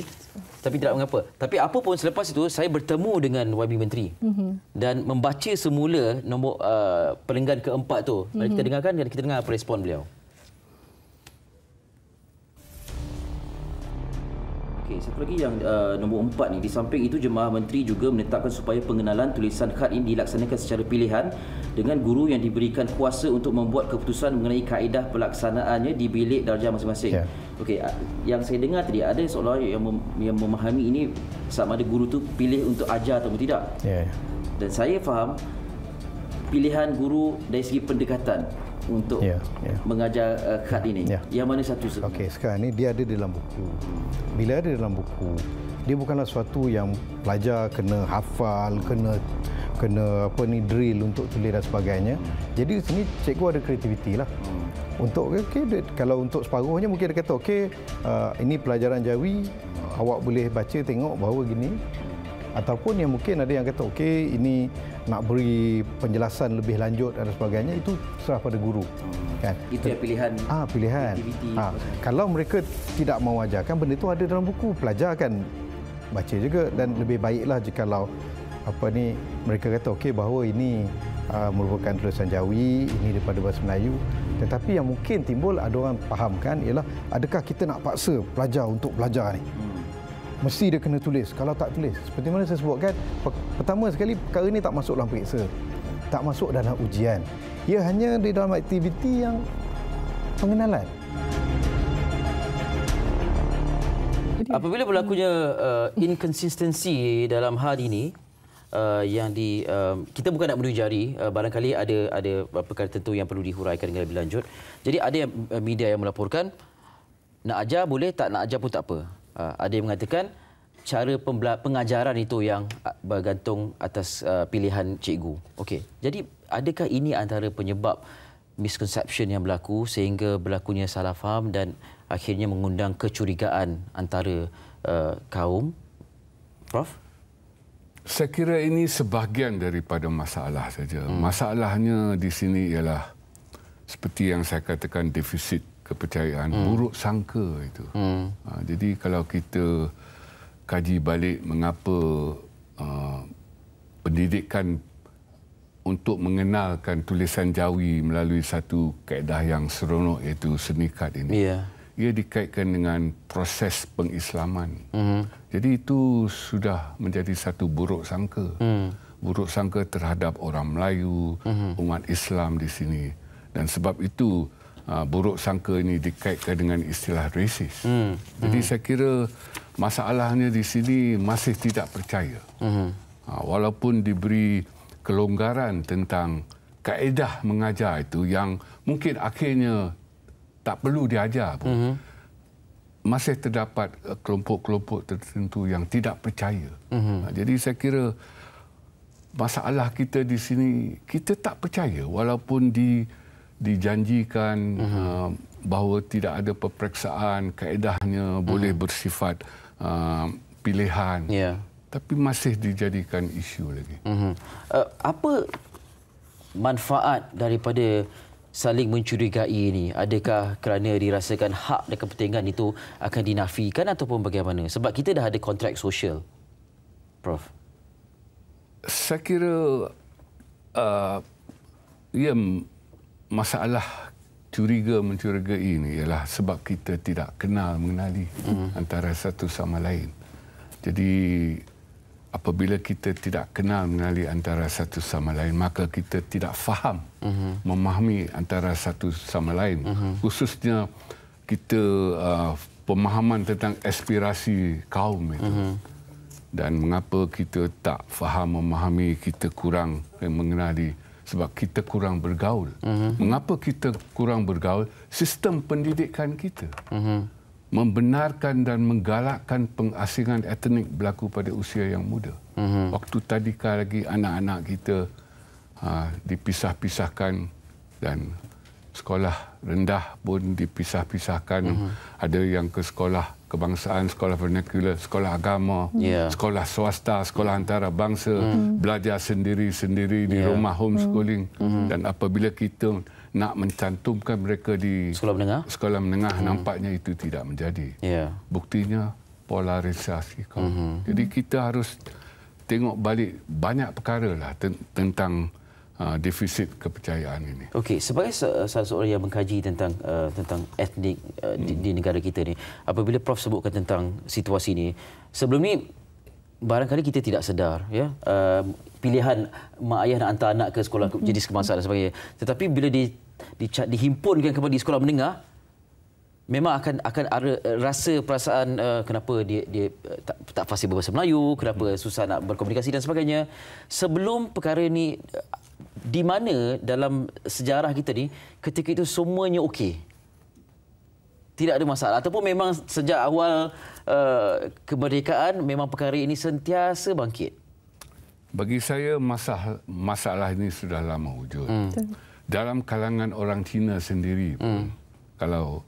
tapi tidak mengapa. Tapi apa pun selepas itu saya bertemu dengan YB Menteri mm-hmm. dan membaca semula nombor uh, pelenggan keempat tu. mm-hmm. kita mhm. dengarkan dan kita dengar apa respon beliau. satu lagi yang uh, nombor empat ni. Di samping itu, jemaah menteri juga menetapkan supaya pengenalan tulisan khat ini dilaksanakan secara pilihan dengan guru yang diberikan kuasa untuk membuat keputusan mengenai kaedah pelaksanaannya di bilik darjah masing-masing. Yeah. Okey, uh, yang saya dengar tadi ada seolah yang, mem- yang memahami ini sama ada guru tu pilih untuk ajar atau tidak. Yeah. Ya. Dan saya faham pilihan guru dari segi pendekatan untuk yeah, yeah. mengajar uh, kad ini. Yeah. Yang mana satu sebenarnya? Okey, sekarang ini dia ada dalam buku. Bila ada dalam buku, dia bukanlah sesuatu yang pelajar kena hafal, kena kena apa ni drill untuk tulis dan sebagainya. Jadi di sini cikgu ada kreativiti lah. Hmm. Untuk okay, kalau untuk separuhnya mungkin dia kata okey, uh, ini pelajaran Jawi, awak boleh baca tengok bahawa gini ataupun yang mungkin ada yang kata okey ini nak beri penjelasan lebih lanjut dan sebagainya itu serah pada guru hmm. kan itu yang pilihan ah pilihan ha. kalau mereka tidak mau ajarkan benda itu ada dalam buku pelajar kan baca juga dan lebih baiklah jika kalau apa ni mereka kata okey bahawa ini uh, merupakan tulisan Jawi ini daripada bahasa Melayu tetapi yang mungkin timbul ada orang fahamkan ialah adakah kita nak paksa pelajar untuk belajar ni hmm mesti dia kena tulis. Kalau tak tulis, seperti mana saya sebutkan, pertama sekali perkara ini tak masuk dalam periksa. Tak masuk dalam ujian. Ia hanya di dalam aktiviti yang pengenalan. Apabila berlakunya uh, inconsistency dalam hal ini, Uh, yang di uh, kita bukan nak menuju jari uh, barangkali ada ada perkara tertentu yang perlu dihuraikan dengan lebih lanjut jadi ada media yang melaporkan nak ajar boleh tak nak ajar pun tak apa Ah, ada yang mengatakan cara pengajaran itu yang ah, bergantung atas ah, pilihan cikgu. Okey. Jadi adakah ini antara penyebab misconception yang berlaku sehingga berlakunya salah faham dan akhirnya mengundang kecurigaan antara uh, kaum? Prof. Saya kira ini sebahagian daripada masalah saja. Hmm. Masalahnya di sini ialah seperti yang saya katakan defisit kepercayaan hmm. buruk sangka itu. Hmm. Uh, jadi kalau kita kaji balik mengapa uh, pendidikan untuk mengenalkan tulisan Jawi melalui satu kaedah yang seronok iaitu seni kad ini. Yeah. Ia dikaitkan dengan proses pengislaman. Mm-hmm. Jadi itu sudah menjadi satu buruk sangka. Mm. Buruk sangka terhadap orang Melayu, mm-hmm. umat Islam di sini. Dan sebab itu ah, buruk sangka ini dikaitkan dengan istilah rasis. Hmm. Hmm. Jadi hmm. saya kira masalahnya di sini masih tidak percaya. Hmm. Ah, walaupun diberi kelonggaran tentang kaedah mengajar itu yang mungkin akhirnya tak perlu diajar pun. Hmm. Masih terdapat eh, kelompok-kelompok tertentu yang tidak percaya. Hmm. Ah, jadi saya kira masalah kita di sini kita tak percaya walaupun di dijanjikan uh-huh. uh, bahawa tidak ada peperiksaan kaedahnya uh-huh. boleh bersifat uh, pilihan yeah. tapi masih dijadikan isu lagi uh-huh. uh, apa manfaat daripada saling mencurigai ini adakah kerana dirasakan hak dan kepentingan itu akan dinafikan ataupun bagaimana sebab kita dah ada kontrak sosial prof saya kira uh, ya masalah curiga mencurigai ini ialah sebab kita tidak kenal mengenali hmm. antara satu sama lain. Jadi apabila kita tidak kenal mengenali antara satu sama lain maka kita tidak faham hmm. memahami antara satu sama lain hmm. khususnya kita uh, pemahaman tentang aspirasi kaum itu. Hmm. Dan mengapa kita tak faham memahami kita kurang mengenali sebab kita kurang bergaul. Uh-huh. Mengapa kita kurang bergaul? Sistem pendidikan kita uh-huh. membenarkan dan menggalakkan pengasingan etnik berlaku pada usia yang muda. Uh-huh. Waktu tadi lagi anak-anak kita ha, dipisah-pisahkan dan sekolah rendah pun dipisah-pisahkan. Uh-huh. Ada yang ke sekolah kebangsaan, sekolah vernakular, sekolah agama, yeah. sekolah swasta, sekolah ya. antarabangsa, mm. belajar sendiri-sendiri di yeah. rumah hmm. homeschooling. Mm. Dan apabila kita nak mencantumkan mereka di sekolah menengah, sekolah menengah mm. nampaknya itu tidak menjadi. Yeah. Buktinya polarisasi. Mm -hmm. Jadi kita harus tengok balik banyak perkara lah tentang Ah, defisit kepercayaan ini. Okey, sebagai eh, salah seorang yang mengkaji tentang uh, tentang etnik uh, di, hmm. di negara kita ini, apabila prof sebutkan tentang situasi ini, sebelum ni barangkali kita tidak sedar ya uh, pilihan mak ayah nak hantar anak ke sekolah jenis hmm. kemasan dan sebagainya tetapi bila di, di dihimpunkan kepada di sekolah menengah memang akan akan ada rasa perasaan uh, kenapa dia dia tak, tak fasih berbahasa Melayu kenapa hmm. susah nak berkomunikasi dan sebagainya sebelum perkara ini di mana dalam sejarah kita ni ketika itu semuanya okey. Tidak ada masalah ataupun memang sejak awal uh, kemerdekaan memang perkara ini sentiasa bangkit. Bagi saya masalah masalah ini sudah lama wujud. Hmm. Dalam kalangan orang Cina sendiri hmm. kalau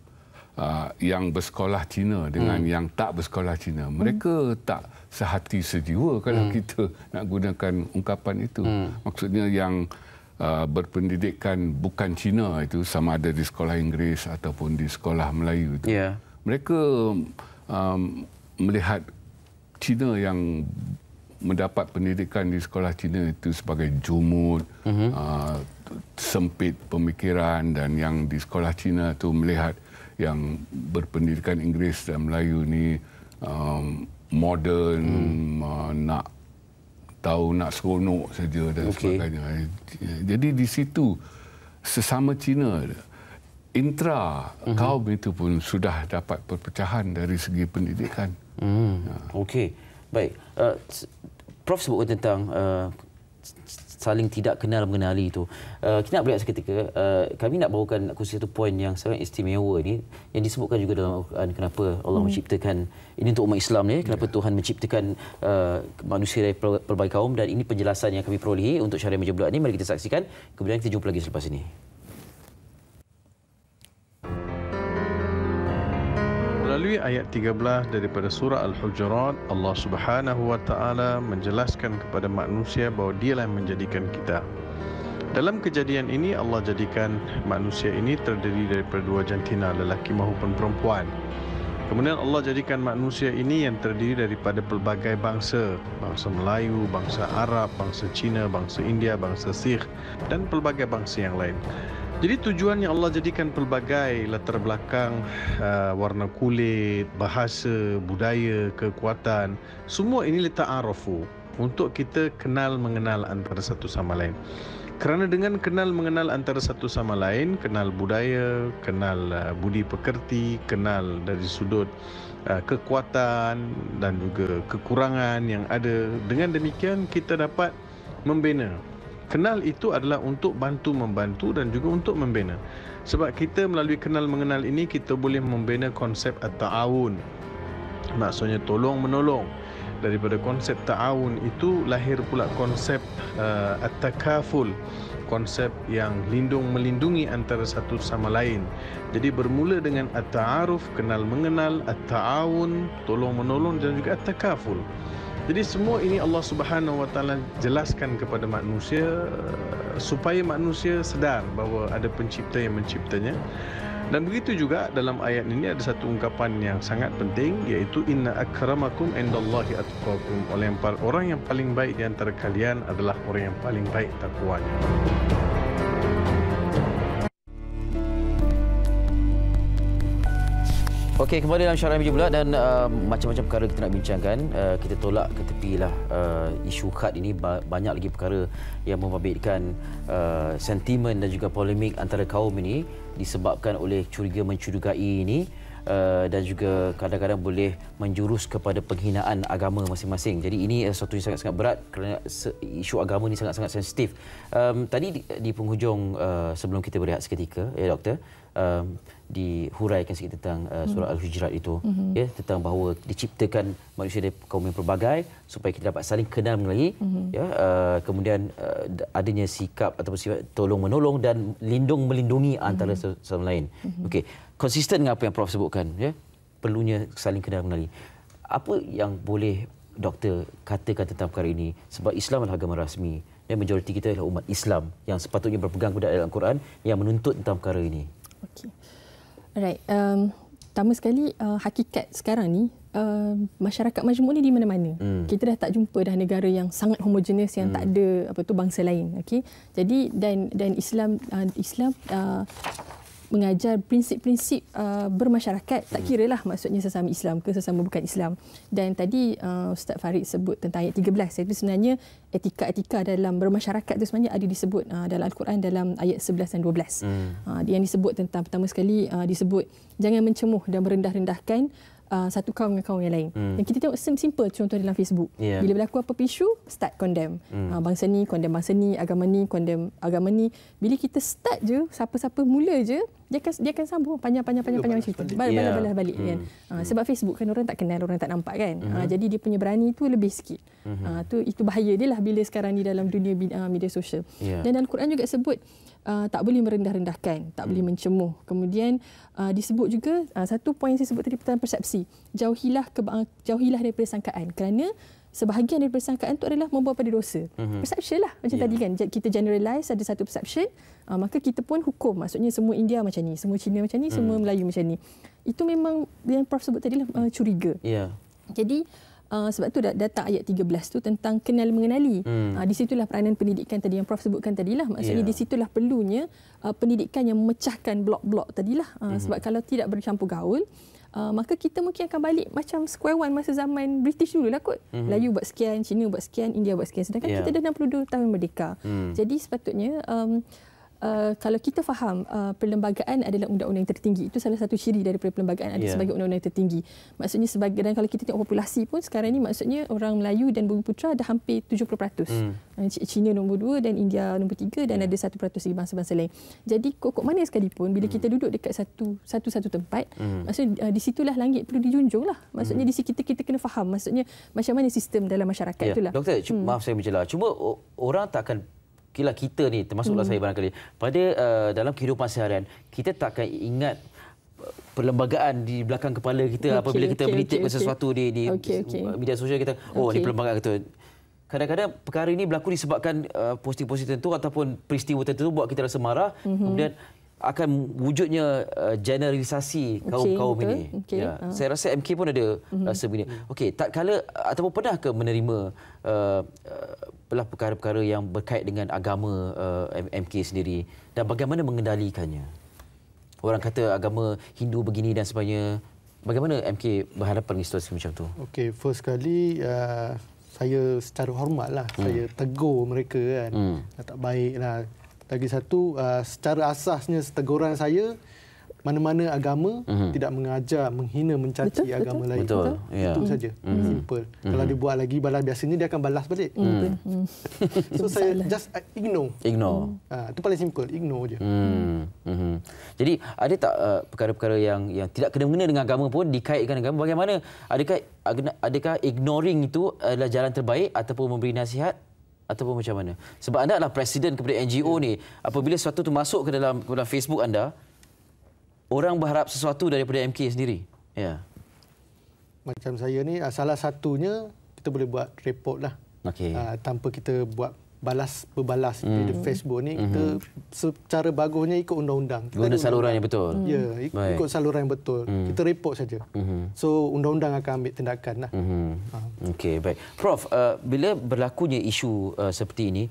uh, yang bersekolah Cina dengan hmm. yang tak bersekolah Cina mereka hmm. tak sehati sejiwa kalau hmm. kita nak gunakan ungkapan itu. Hmm. Maksudnya yang uh, berpendidikan bukan Cina itu sama ada di sekolah Inggeris ataupun di sekolah Melayu itu. Yeah. Mereka um, melihat Cina yang mendapat pendidikan di sekolah Cina itu sebagai jumud, uh-huh. uh, sempit pemikiran dan yang di sekolah Cina itu melihat yang berpendidikan Inggeris dan Melayu ini um, modern hmm. uh, nak tahu nak seronok saja dan okay. sebagainya. Eh, jadi di situ sesama Cina intra hmm. kaum itu pun sudah dapat perpecahan dari segi pendidikan. Hmm. Ha. Okey. Baik. Uh, Prof sebut tentang uh, saling tidak kenal mengenali itu. Uh, eh, kita nak berehat seketika. Uh, kami nak bawakan nak satu poin yang sangat istimewa ini yang disebutkan juga dalam Al-Quran kenapa Allah hmm. menciptakan ini untuk umat Islam ni, kenapa yeah. Tuhan menciptakan uh, manusia dari pelbagai kaum dan ini penjelasan yang kami perolehi untuk syariah meja bulat ni. Mari kita saksikan. Kemudian kita jumpa lagi selepas ini. melalui ayat 13 daripada surah Al-Hujurat, Allah Subhanahu wa taala menjelaskan kepada manusia bahawa Dialah yang menjadikan kita. Dalam kejadian ini Allah jadikan manusia ini terdiri daripada dua jantina lelaki maupun perempuan. Kemudian Allah jadikan manusia ini yang terdiri daripada pelbagai bangsa, bangsa Melayu, bangsa Arab, bangsa Cina, bangsa India, bangsa Sikh dan pelbagai bangsa yang lain. Jadi tujuan yang Allah jadikan pelbagai latar belakang uh, warna kulit, bahasa, budaya, kekuatan, semua ini letak arafu untuk kita kenal mengenal antara satu sama lain. Kerana dengan kenal mengenal antara satu sama lain, kenal budaya, kenal uh, budi pekerti, kenal dari sudut uh, kekuatan dan juga kekurangan yang ada, dengan demikian kita dapat membina Kenal itu adalah untuk bantu membantu dan juga untuk membina. Sebab kita melalui kenal mengenal ini kita boleh membina konsep ta'awun. Maksudnya tolong menolong. Daripada konsep ta'awun itu lahir pula konsep uh, takaful konsep yang lindung melindungi antara satu sama lain. Jadi bermula dengan at-ta'aruf, kenal mengenal, at-ta'awun, tolong menolong dan juga at-takaful. Jadi semua ini Allah Subhanahu Wa jelaskan kepada manusia eh, supaya manusia sedar bahawa ada pencipta yang menciptanya. Dan begitu juga dalam ayat ini ada satu ungkapan yang sangat penting iaitu inna akramakum indallahi atqakum oleh orang yang paling baik di antara kalian adalah orang yang paling baik takwanya. Okey, kembali dalam syarahan video pula dan uh, macam-macam uh, perkara kita nak bincangkan. Uh, kita tolak ke tepilah uh, isu kad ini. Ba- banyak lagi perkara yang membabitkan uh, sentimen dan juga polemik antara kaum ini disebabkan oleh curiga mencurigai ini. Eh, dan juga kadang-kadang boleh menjurus kepada penghinaan agama masing-masing. Jadi ini eh, satu yang sangat-sangat berat kerana isu agama ini sangat-sangat sensitif. Um, tadi di, di penghujung uh, sebelum kita berehat seketika, ya doktor, um, dihuraikan sikit tentang uh, surah hmm. Al-Hijrat itu. Hmm. Ya, tentang bahawa diciptakan manusia dari kaum yang pelbagai supaya kita dapat saling kenal mengenai. Hmm. Ya, uh, kemudian uh, adanya sikap ataupun sifat tolong-menolong dan lindung-melindungi antara hmm. sama lain. Hmm. Okey konsisten dengan apa yang Prof sebutkan, ya? perlunya saling kenal mengenali. Apa yang boleh doktor katakan tentang perkara ini? Sebab Islam adalah agama rasmi dan majoriti kita adalah umat Islam yang sepatutnya berpegang kepada ayat Al-Quran yang menuntut tentang perkara ini. Okay, Alright. Um, pertama sekali, uh, hakikat sekarang ni Uh, masyarakat majmuk ini di mana-mana. Hmm. Kita dah tak jumpa dah negara yang sangat homogenous yang hmm. tak ada apa tu bangsa lain. Okay. Jadi dan dan Islam uh, Islam uh, mengajar prinsip-prinsip uh, bermasyarakat tak hmm. kira lah maksudnya sesama Islam ke sesama bukan Islam dan tadi uh, Ustaz Farid sebut tentang ayat 13 saya sebenarnya etika-etika dalam bermasyarakat itu sebenarnya ada disebut uh, dalam Al-Quran dalam ayat 11 dan 12 hmm. uh, yang disebut tentang pertama sekali uh, disebut jangan mencemuh dan merendah-rendahkan Uh, satu kaum dengan kaum yang lain. Hmm. Dan kita tengok simple contoh dalam Facebook. Yeah. Bila berlaku apa-apa isu, start condemn. Hmm. Uh, bangsa ni, condemn bangsa ni, agama ni, condemn agama ni. Bila kita start je, siapa-siapa mula je, dia akan dia akan sambung panjang-panjang-panjang-panjang panjang cerita. Balik-balik balik, yeah. balik, balik, balik ya. Ya. hmm. kan. Uh, sebab Facebook kan orang tak kenal, orang tak nampak kan. Uh, hmm. jadi dia punya berani tu lebih sikit. Hmm. Uh, tu itu bahaya dia lah bila sekarang ni dalam dunia uh, media sosial. Yeah. Dan dalam Quran juga sebut Uh, tak boleh merendah-rendahkan, tak hmm. boleh mencemuh. Kemudian uh, disebut juga uh, satu poin saya sebut tadi tentang persepsi. Jauhilah keba- jauhilah daripada sangkaan kerana sebahagian dari persangkaan itu adalah membawa pada dosa. Mm-hmm. Perception lah macam yeah. tadi kan. Kita generalize ada satu perception, uh, maka kita pun hukum. Maksudnya semua India macam ni, semua Cina macam ni, mm. semua Melayu macam ni. Itu memang yang Prof sebut tadi lah uh, curiga. Yeah. Jadi uh, sebab tu data ayat 13 tu tentang kenal mengenali. Mm. Uh, di situlah peranan pendidikan tadi yang Prof sebutkan tadi lah. Maksudnya yeah. di situlah perlunya uh, pendidikan yang memecahkan blok-blok tadi lah. Uh, mm-hmm. Sebab kalau tidak bercampur gaul, uh, maka kita mungkin akan balik macam square one masa zaman British dulu lah kot. Mm-hmm. Melayu buat sekian, Cina buat sekian, India buat sekian. Sedangkan yeah. kita dah 62 tahun merdeka. Mm. Jadi sepatutnya um, Uh, kalau kita faham uh, perlembagaan adalah undang-undang tertinggi itu salah satu ciri daripada perlembagaan ada yeah. sebagai undang-undang tertinggi maksudnya sebagai dan kalau kita tengok populasi pun sekarang ini maksudnya orang Melayu dan Bumi Putra ada hampir 70%. Mm. Uh, Cina nombor 2 dan India nombor 3 dan yeah. ada 1% lagi bangsa-bangsa lain. Jadi kokok mana sekalipun bila mm. kita duduk dekat satu satu satu tempat mm. maksudnya uh, eh, di situlah langit perlu dijunjung lah. Maksudnya mm. di sini kita kita kena faham maksudnya macam mana sistem dalam masyarakat yeah. itulah. Doktor, c- hmm. maaf saya bercela. Cuma orang tak akan kita kita ni termasuklah hmm. saya barangkali pada uh, dalam kehidupan seharian kita tak akan ingat uh, perlembagaan di belakang kepala kita okay, apabila kita okay, menitik okay, sesuatu okay. di di okay, okay. media sosial kita oh okay. ni perlembagaan kita kadang-kadang perkara ini berlaku disebabkan uh, posting-posting tertentu ataupun peristiwa tertentu buat kita rasa marah mm-hmm. kemudian akan wujudnya uh, generalisasi kaum-kaum okay, ini. Okay. Ya. Uh. Saya rasa MK pun ada mhm. rasa uh-huh. begini. Okey, tak kala ataupun pernah ke menerima uh, uh, lah perkara-perkara yang berkait dengan agama uh, MK sendiri dan bagaimana mengendalikannya? Orang kata agama Hindu begini dan sebagainya. Bagaimana MK berhadapan dengan situasi macam tu? Okey, first kali uh, saya secara hormatlah hmm. saya tegur mereka kan. Hmm. Tak baiklah lagi satu, uh, secara asasnya teguran saya mana-mana agama mm-hmm. tidak mengajar menghina mencaci betul, agama betul. lain. Betul. Yeah. Itu saja. Mm-hmm. Simple. Mm-hmm. Kalau dia buat lagi balas biasanya dia akan balas balik. Mm. (laughs) so saya just uh, ignore. Ignore. Mm. Uh, itu paling simple, ignore je. Mm-hmm. Jadi ada tak uh, perkara-perkara yang yang tidak kena mengena dengan agama pun dikaitkan dengan agama? Bagaimana? Adakah adakah ignoring itu adalah jalan terbaik ataupun memberi nasihat ataupun macam mana? Sebab anda adalah presiden kepada NGO ya. ni. Apabila sesuatu tu masuk ke dalam ke dalam Facebook anda, orang berharap sesuatu daripada MK sendiri. Ya. Macam saya ni ah, salah satunya kita boleh buat report lah. Okay. Uh, ah, tanpa kita buat balas berbalas hmm. the Facebook ni kita hmm. secara bagusnya ikut undang-undang. Kita Guna saluran yang betul. Ya, yeah, hmm. ikut saluran yang betul. Hmm. Kita report saja. Hmm. So undang-undang akan ambil tindakan lah. Hmm. Ha. Okey, baik. Prof, uh, bila berlakunya isu uh, seperti ini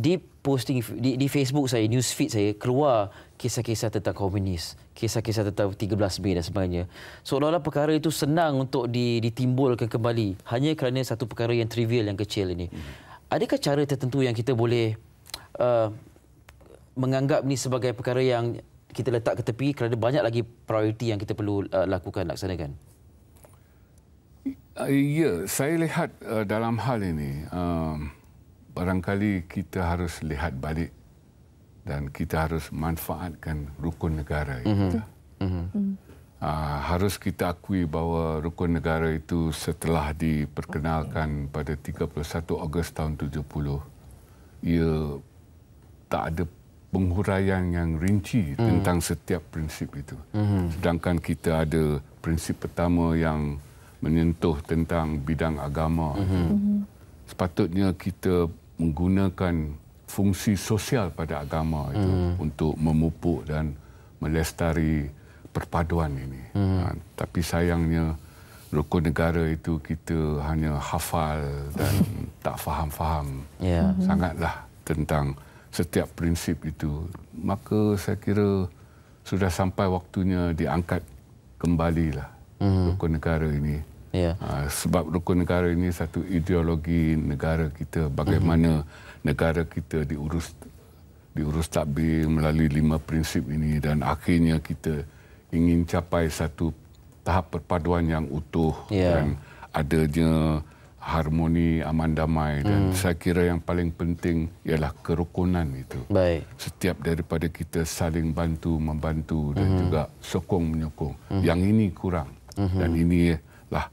di posting di, di Facebook saya, news feed saya keluar kisah-kisah tentang komunis, kisah-kisah tentang 13B dan sebagainya. Seolah-olah perkara itu senang untuk ditimbulkan kembali hanya kerana satu perkara yang trivial yang kecil ini. Hmm adakah cara tertentu yang kita boleh uh, menganggap ini sebagai perkara yang kita letak ke tepi kerana banyak lagi prioriti yang kita perlu uh, lakukan laksanakan uh, ya saya lihat uh, dalam hal ini um, barangkali kita harus lihat balik dan kita harus manfaatkan rukun negara mm-hmm. mm-hmm. Uh, harus kita akui bahawa rukun negara itu setelah diperkenalkan pada 31 Ogos tahun 70 ia tak ada penghuraian yang rinci hmm. tentang setiap prinsip itu hmm. sedangkan kita ada prinsip pertama yang menyentuh tentang bidang agama hmm. sepatutnya kita menggunakan fungsi sosial pada agama itu hmm. untuk memupuk dan melestari perpaduan ini. Hmm. Ha, tapi sayangnya rukun negara itu kita hanya hafal dan (laughs) tak faham-faham yeah. Hmm. sangatlah tentang setiap prinsip itu. Maka saya kira sudah sampai waktunya diangkat kembali lah hmm. rukun negara ini. Yeah. Ha, sebab rukun negara ini satu ideologi negara kita bagaimana hmm. negara kita diurus diurus takbir melalui lima prinsip ini dan akhirnya kita ingin capai satu tahap perpaduan yang utuh yeah. dan adanya harmoni aman damai dan hmm. saya kira yang paling penting ialah kerukunan itu. Baik. Setiap daripada kita saling bantu membantu dan hmm. juga sokong menyokong. Hmm. Yang ini kurang hmm. dan inilah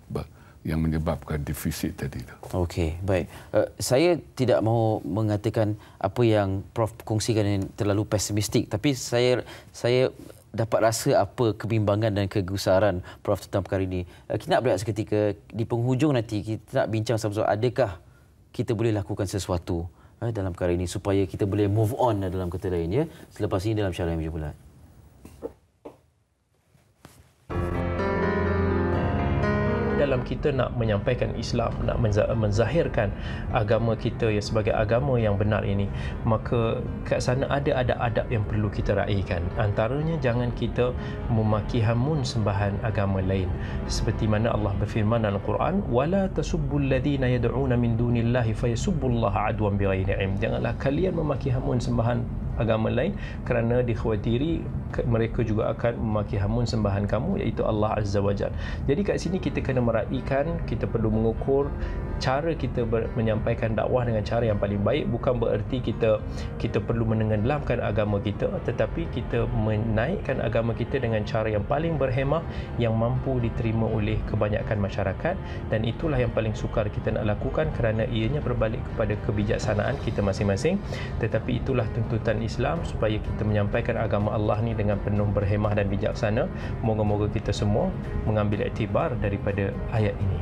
yang menyebabkan defisit tadi itu. Okey, baik. Uh, saya tidak mahu mengatakan apa yang prof kongsikan yang terlalu pesimistik tapi saya saya dapat rasa apa kebimbangan dan kegusaran Prof tentang perkara ini. Eh, kita nak berehat seketika di penghujung nanti kita nak bincang sama-sama adakah kita boleh lakukan sesuatu eh, dalam perkara ini supaya kita boleh move on eh, dalam kata lainnya selepas ini dalam syarikat yang bulat. dalam kita nak menyampaikan Islam, nak menzahirkan agama kita ya sebagai agama yang benar ini, maka kat sana ada ada adab yang perlu kita raihkan. Antaranya jangan kita memaki hamun sembahan agama lain. Seperti mana Allah berfirman dalam Quran, wala tasubbul ladina yad'una min dunillahi fayasubbullaha adwan bighairi ilm. Janganlah kalian memaki hamun sembahan agama lain kerana dikhawatiri mereka juga akan memaki hamun sembahan kamu iaitu Allah Azza wa Jal. Jadi kat sini kita kena meraihkan, kita perlu mengukur cara kita menyampaikan dakwah dengan cara yang paling baik bukan bererti kita kita perlu menenggelamkan agama kita tetapi kita menaikkan agama kita dengan cara yang paling berhemah yang mampu diterima oleh kebanyakan masyarakat dan itulah yang paling sukar kita nak lakukan kerana ianya berbalik kepada kebijaksanaan kita masing-masing tetapi itulah tuntutan Islam supaya kita menyampaikan agama Allah ni dengan penuh berhemah dan bijaksana. Moga-moga kita semua mengambil iktibar daripada ayat ini.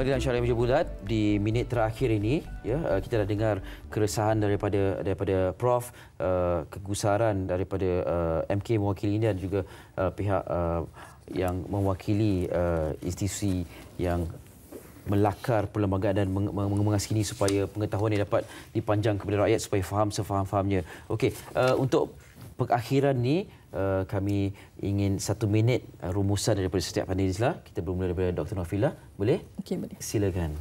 kembali dalam syarat meja bulat di minit terakhir ini ya uh, kita dah dengar keresahan daripada daripada prof uh, kegusaran daripada uh, MK mewakili dan juga uh, pihak uh, yang mewakili uh, institusi yang melakar perlembagaan dan mengemaskini meng- supaya pengetahuan ini dapat dipanjang kepada rakyat supaya faham sefaham-fahamnya. Okey, uh, untuk pengakhiran ni Eh, kami ingin satu minit eh, rumusan daripada setiap panelis lah. Kita bermula daripada Dr. Nofila. Boleh? Okey, boleh. Silakan.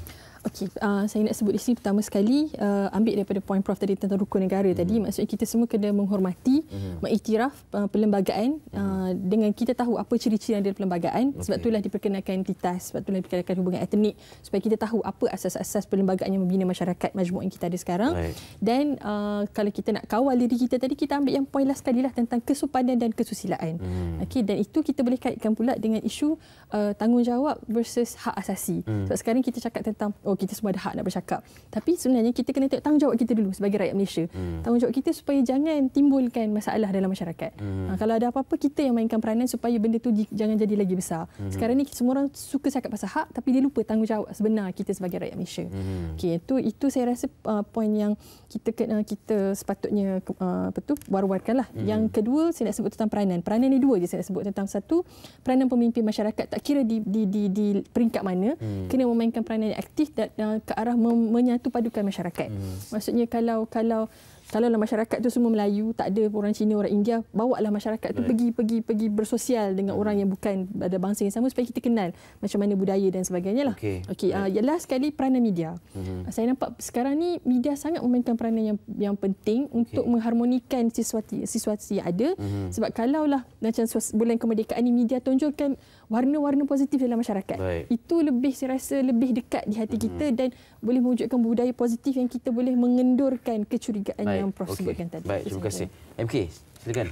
Okey, uh, saya nak sebut di sini pertama sekali uh, ambil daripada poin prof tadi tentang rukun negara mm-hmm. tadi mhm. maksudnya kita semua kena menghormati mm-hmm. mengiktiraf uh, perlembagaan mm-hmm. uh, mhm. dengan kita tahu apa ciri-ciri yang ada perlembagaan okay. sebab itulah diperkenalkan entitas, sebab itulah diperkenalkan hubungan etnik supaya kita tahu apa asas-asas perlembagaan yang membina masyarakat majmuk yang kita ada sekarang right. dan uh, kalau kita nak kawal diri kita tadi kita ambil yang poin last sekali lah tentang kesupanan dan kesusilaan mm-hmm. okey dan itu kita boleh kaitkan pula dengan isu uh, tanggungjawab versus hak asasi mm-hmm. sebab sekarang kita cakap tentang oh kita semua ada hak nak bercakap. Tapi sebenarnya kita kena tengok tanggungjawab kita dulu sebagai rakyat Malaysia. Hmm. Tanggungjawab kita supaya jangan timbulkan masalah dalam masyarakat. Hmm. Ha, kalau ada apa-apa kita yang mainkan peranan supaya benda tu jangan jadi lagi besar. Hmm. Sekarang ni semua orang suka cakap pasal hak tapi dia lupa tanggungjawab sebenar kita sebagai rakyat Malaysia. Hmm. Okey itu itu saya rasa uh, poin yang kita kena kita sepatutnya uh, apa tu war-warkanlah. Hmm. Yang kedua saya nak sebut tentang peranan. Peranan ni dua je saya nak sebut tentang satu peranan pemimpin masyarakat tak kira di di di, di peringkat mana hmm. kena memainkan peranan yang aktif Uh, ke arah menyatu padukan masyarakat. Hmm. Maksudnya kalau kalau kalau lah masyarakat tu semua Melayu, tak ada orang Cina, orang India, bawa lah masyarakat tu hmm. pergi pergi pergi bersosial dengan hmm. orang yang bukan ada bangsa yang sama supaya kita kenal macam mana budaya dan sebagainya lah. Okey. Okey, uh, last sekali peranan media. Hmm. Saya nampak sekarang ni media sangat memainkan peranan yang yang penting okay. untuk mengharmonikan situasi situasi yang ada hmm. sebab kalaulah macam bulan kemerdekaan ni media tonjolkan warna-warna positif dalam masyarakat. Baik. Itu lebih saya rasa lebih dekat di hati hmm. kita dan boleh mewujudkan budaya positif yang kita boleh mengendurkan kecurigaan Baik. yang prosedurkan okay. tadi. Baik, terima kasih. MK, silakan.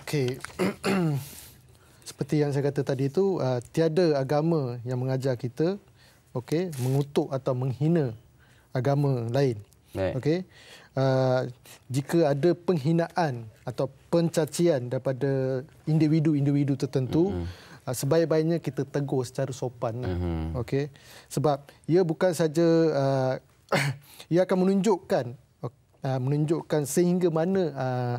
Okey. (clears throat) Seperti yang saya kata tadi itu, uh, tiada agama yang mengajar kita okay mengutuk atau menghina agama lain. Okay, Uh, jika ada penghinaan atau pencacian daripada individu-individu tertentu mm-hmm. sebaik-baiknya kita tegur secara sopan lah. mm-hmm. okey sebab ia bukan saja uh, (coughs) ia akan menunjukkan uh, menunjukkan sehingga mana uh,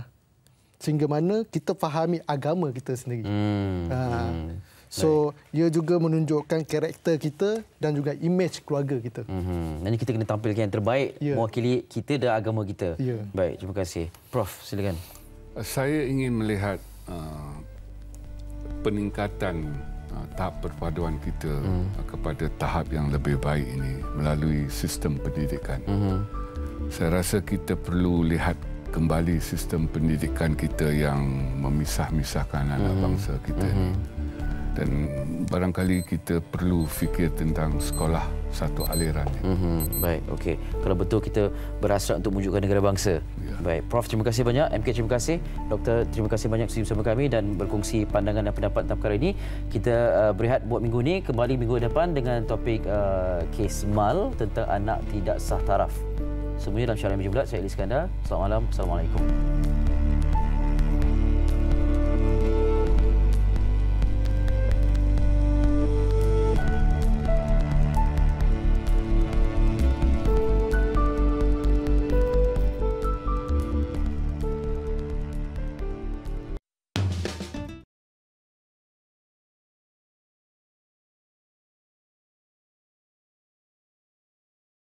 sehingga mana kita fahami agama kita sendiri mm-hmm. uh, mm. So, Baik. ia juga menunjukkan karakter kita dan juga image keluarga kita. Mm-hmm. Dan kita kena tampilkan yang terbaik yeah. mewakili kita dan agama kita. Yeah. Baik, terima kasih. Prof, silakan saya ingin melihat uh, peningkatan uh, tahap perpaduan kita hmm. Uh, kepada tahap yang lebih baik ini melalui sistem pendidikan. Hmm. Saya rasa kita perlu lihat kembali sistem pendidikan kita yang memisah-misahkan anak hmm. bangsa kita hmm. ini dan barangkali kita perlu fikir tentang sekolah satu aliran. Mm-hmm. Baik, okey. Kalau betul kita berhasrat untuk menunjukkan negara bangsa. Ya. Baik, Prof terima kasih banyak, MK terima kasih, Doktor terima kasih banyak sudi bersama kami dan berkongsi pandangan dan pendapat tentang perkara ini. Kita uh, berehat buat minggu ini, kembali minggu depan dengan topik uh, kes mal tentang anak tidak sah taraf. Semuanya dalam syarat yang bulat. Saya Elis Kandar. Selamat malam. Assalamualaikum. Assalamualaikum.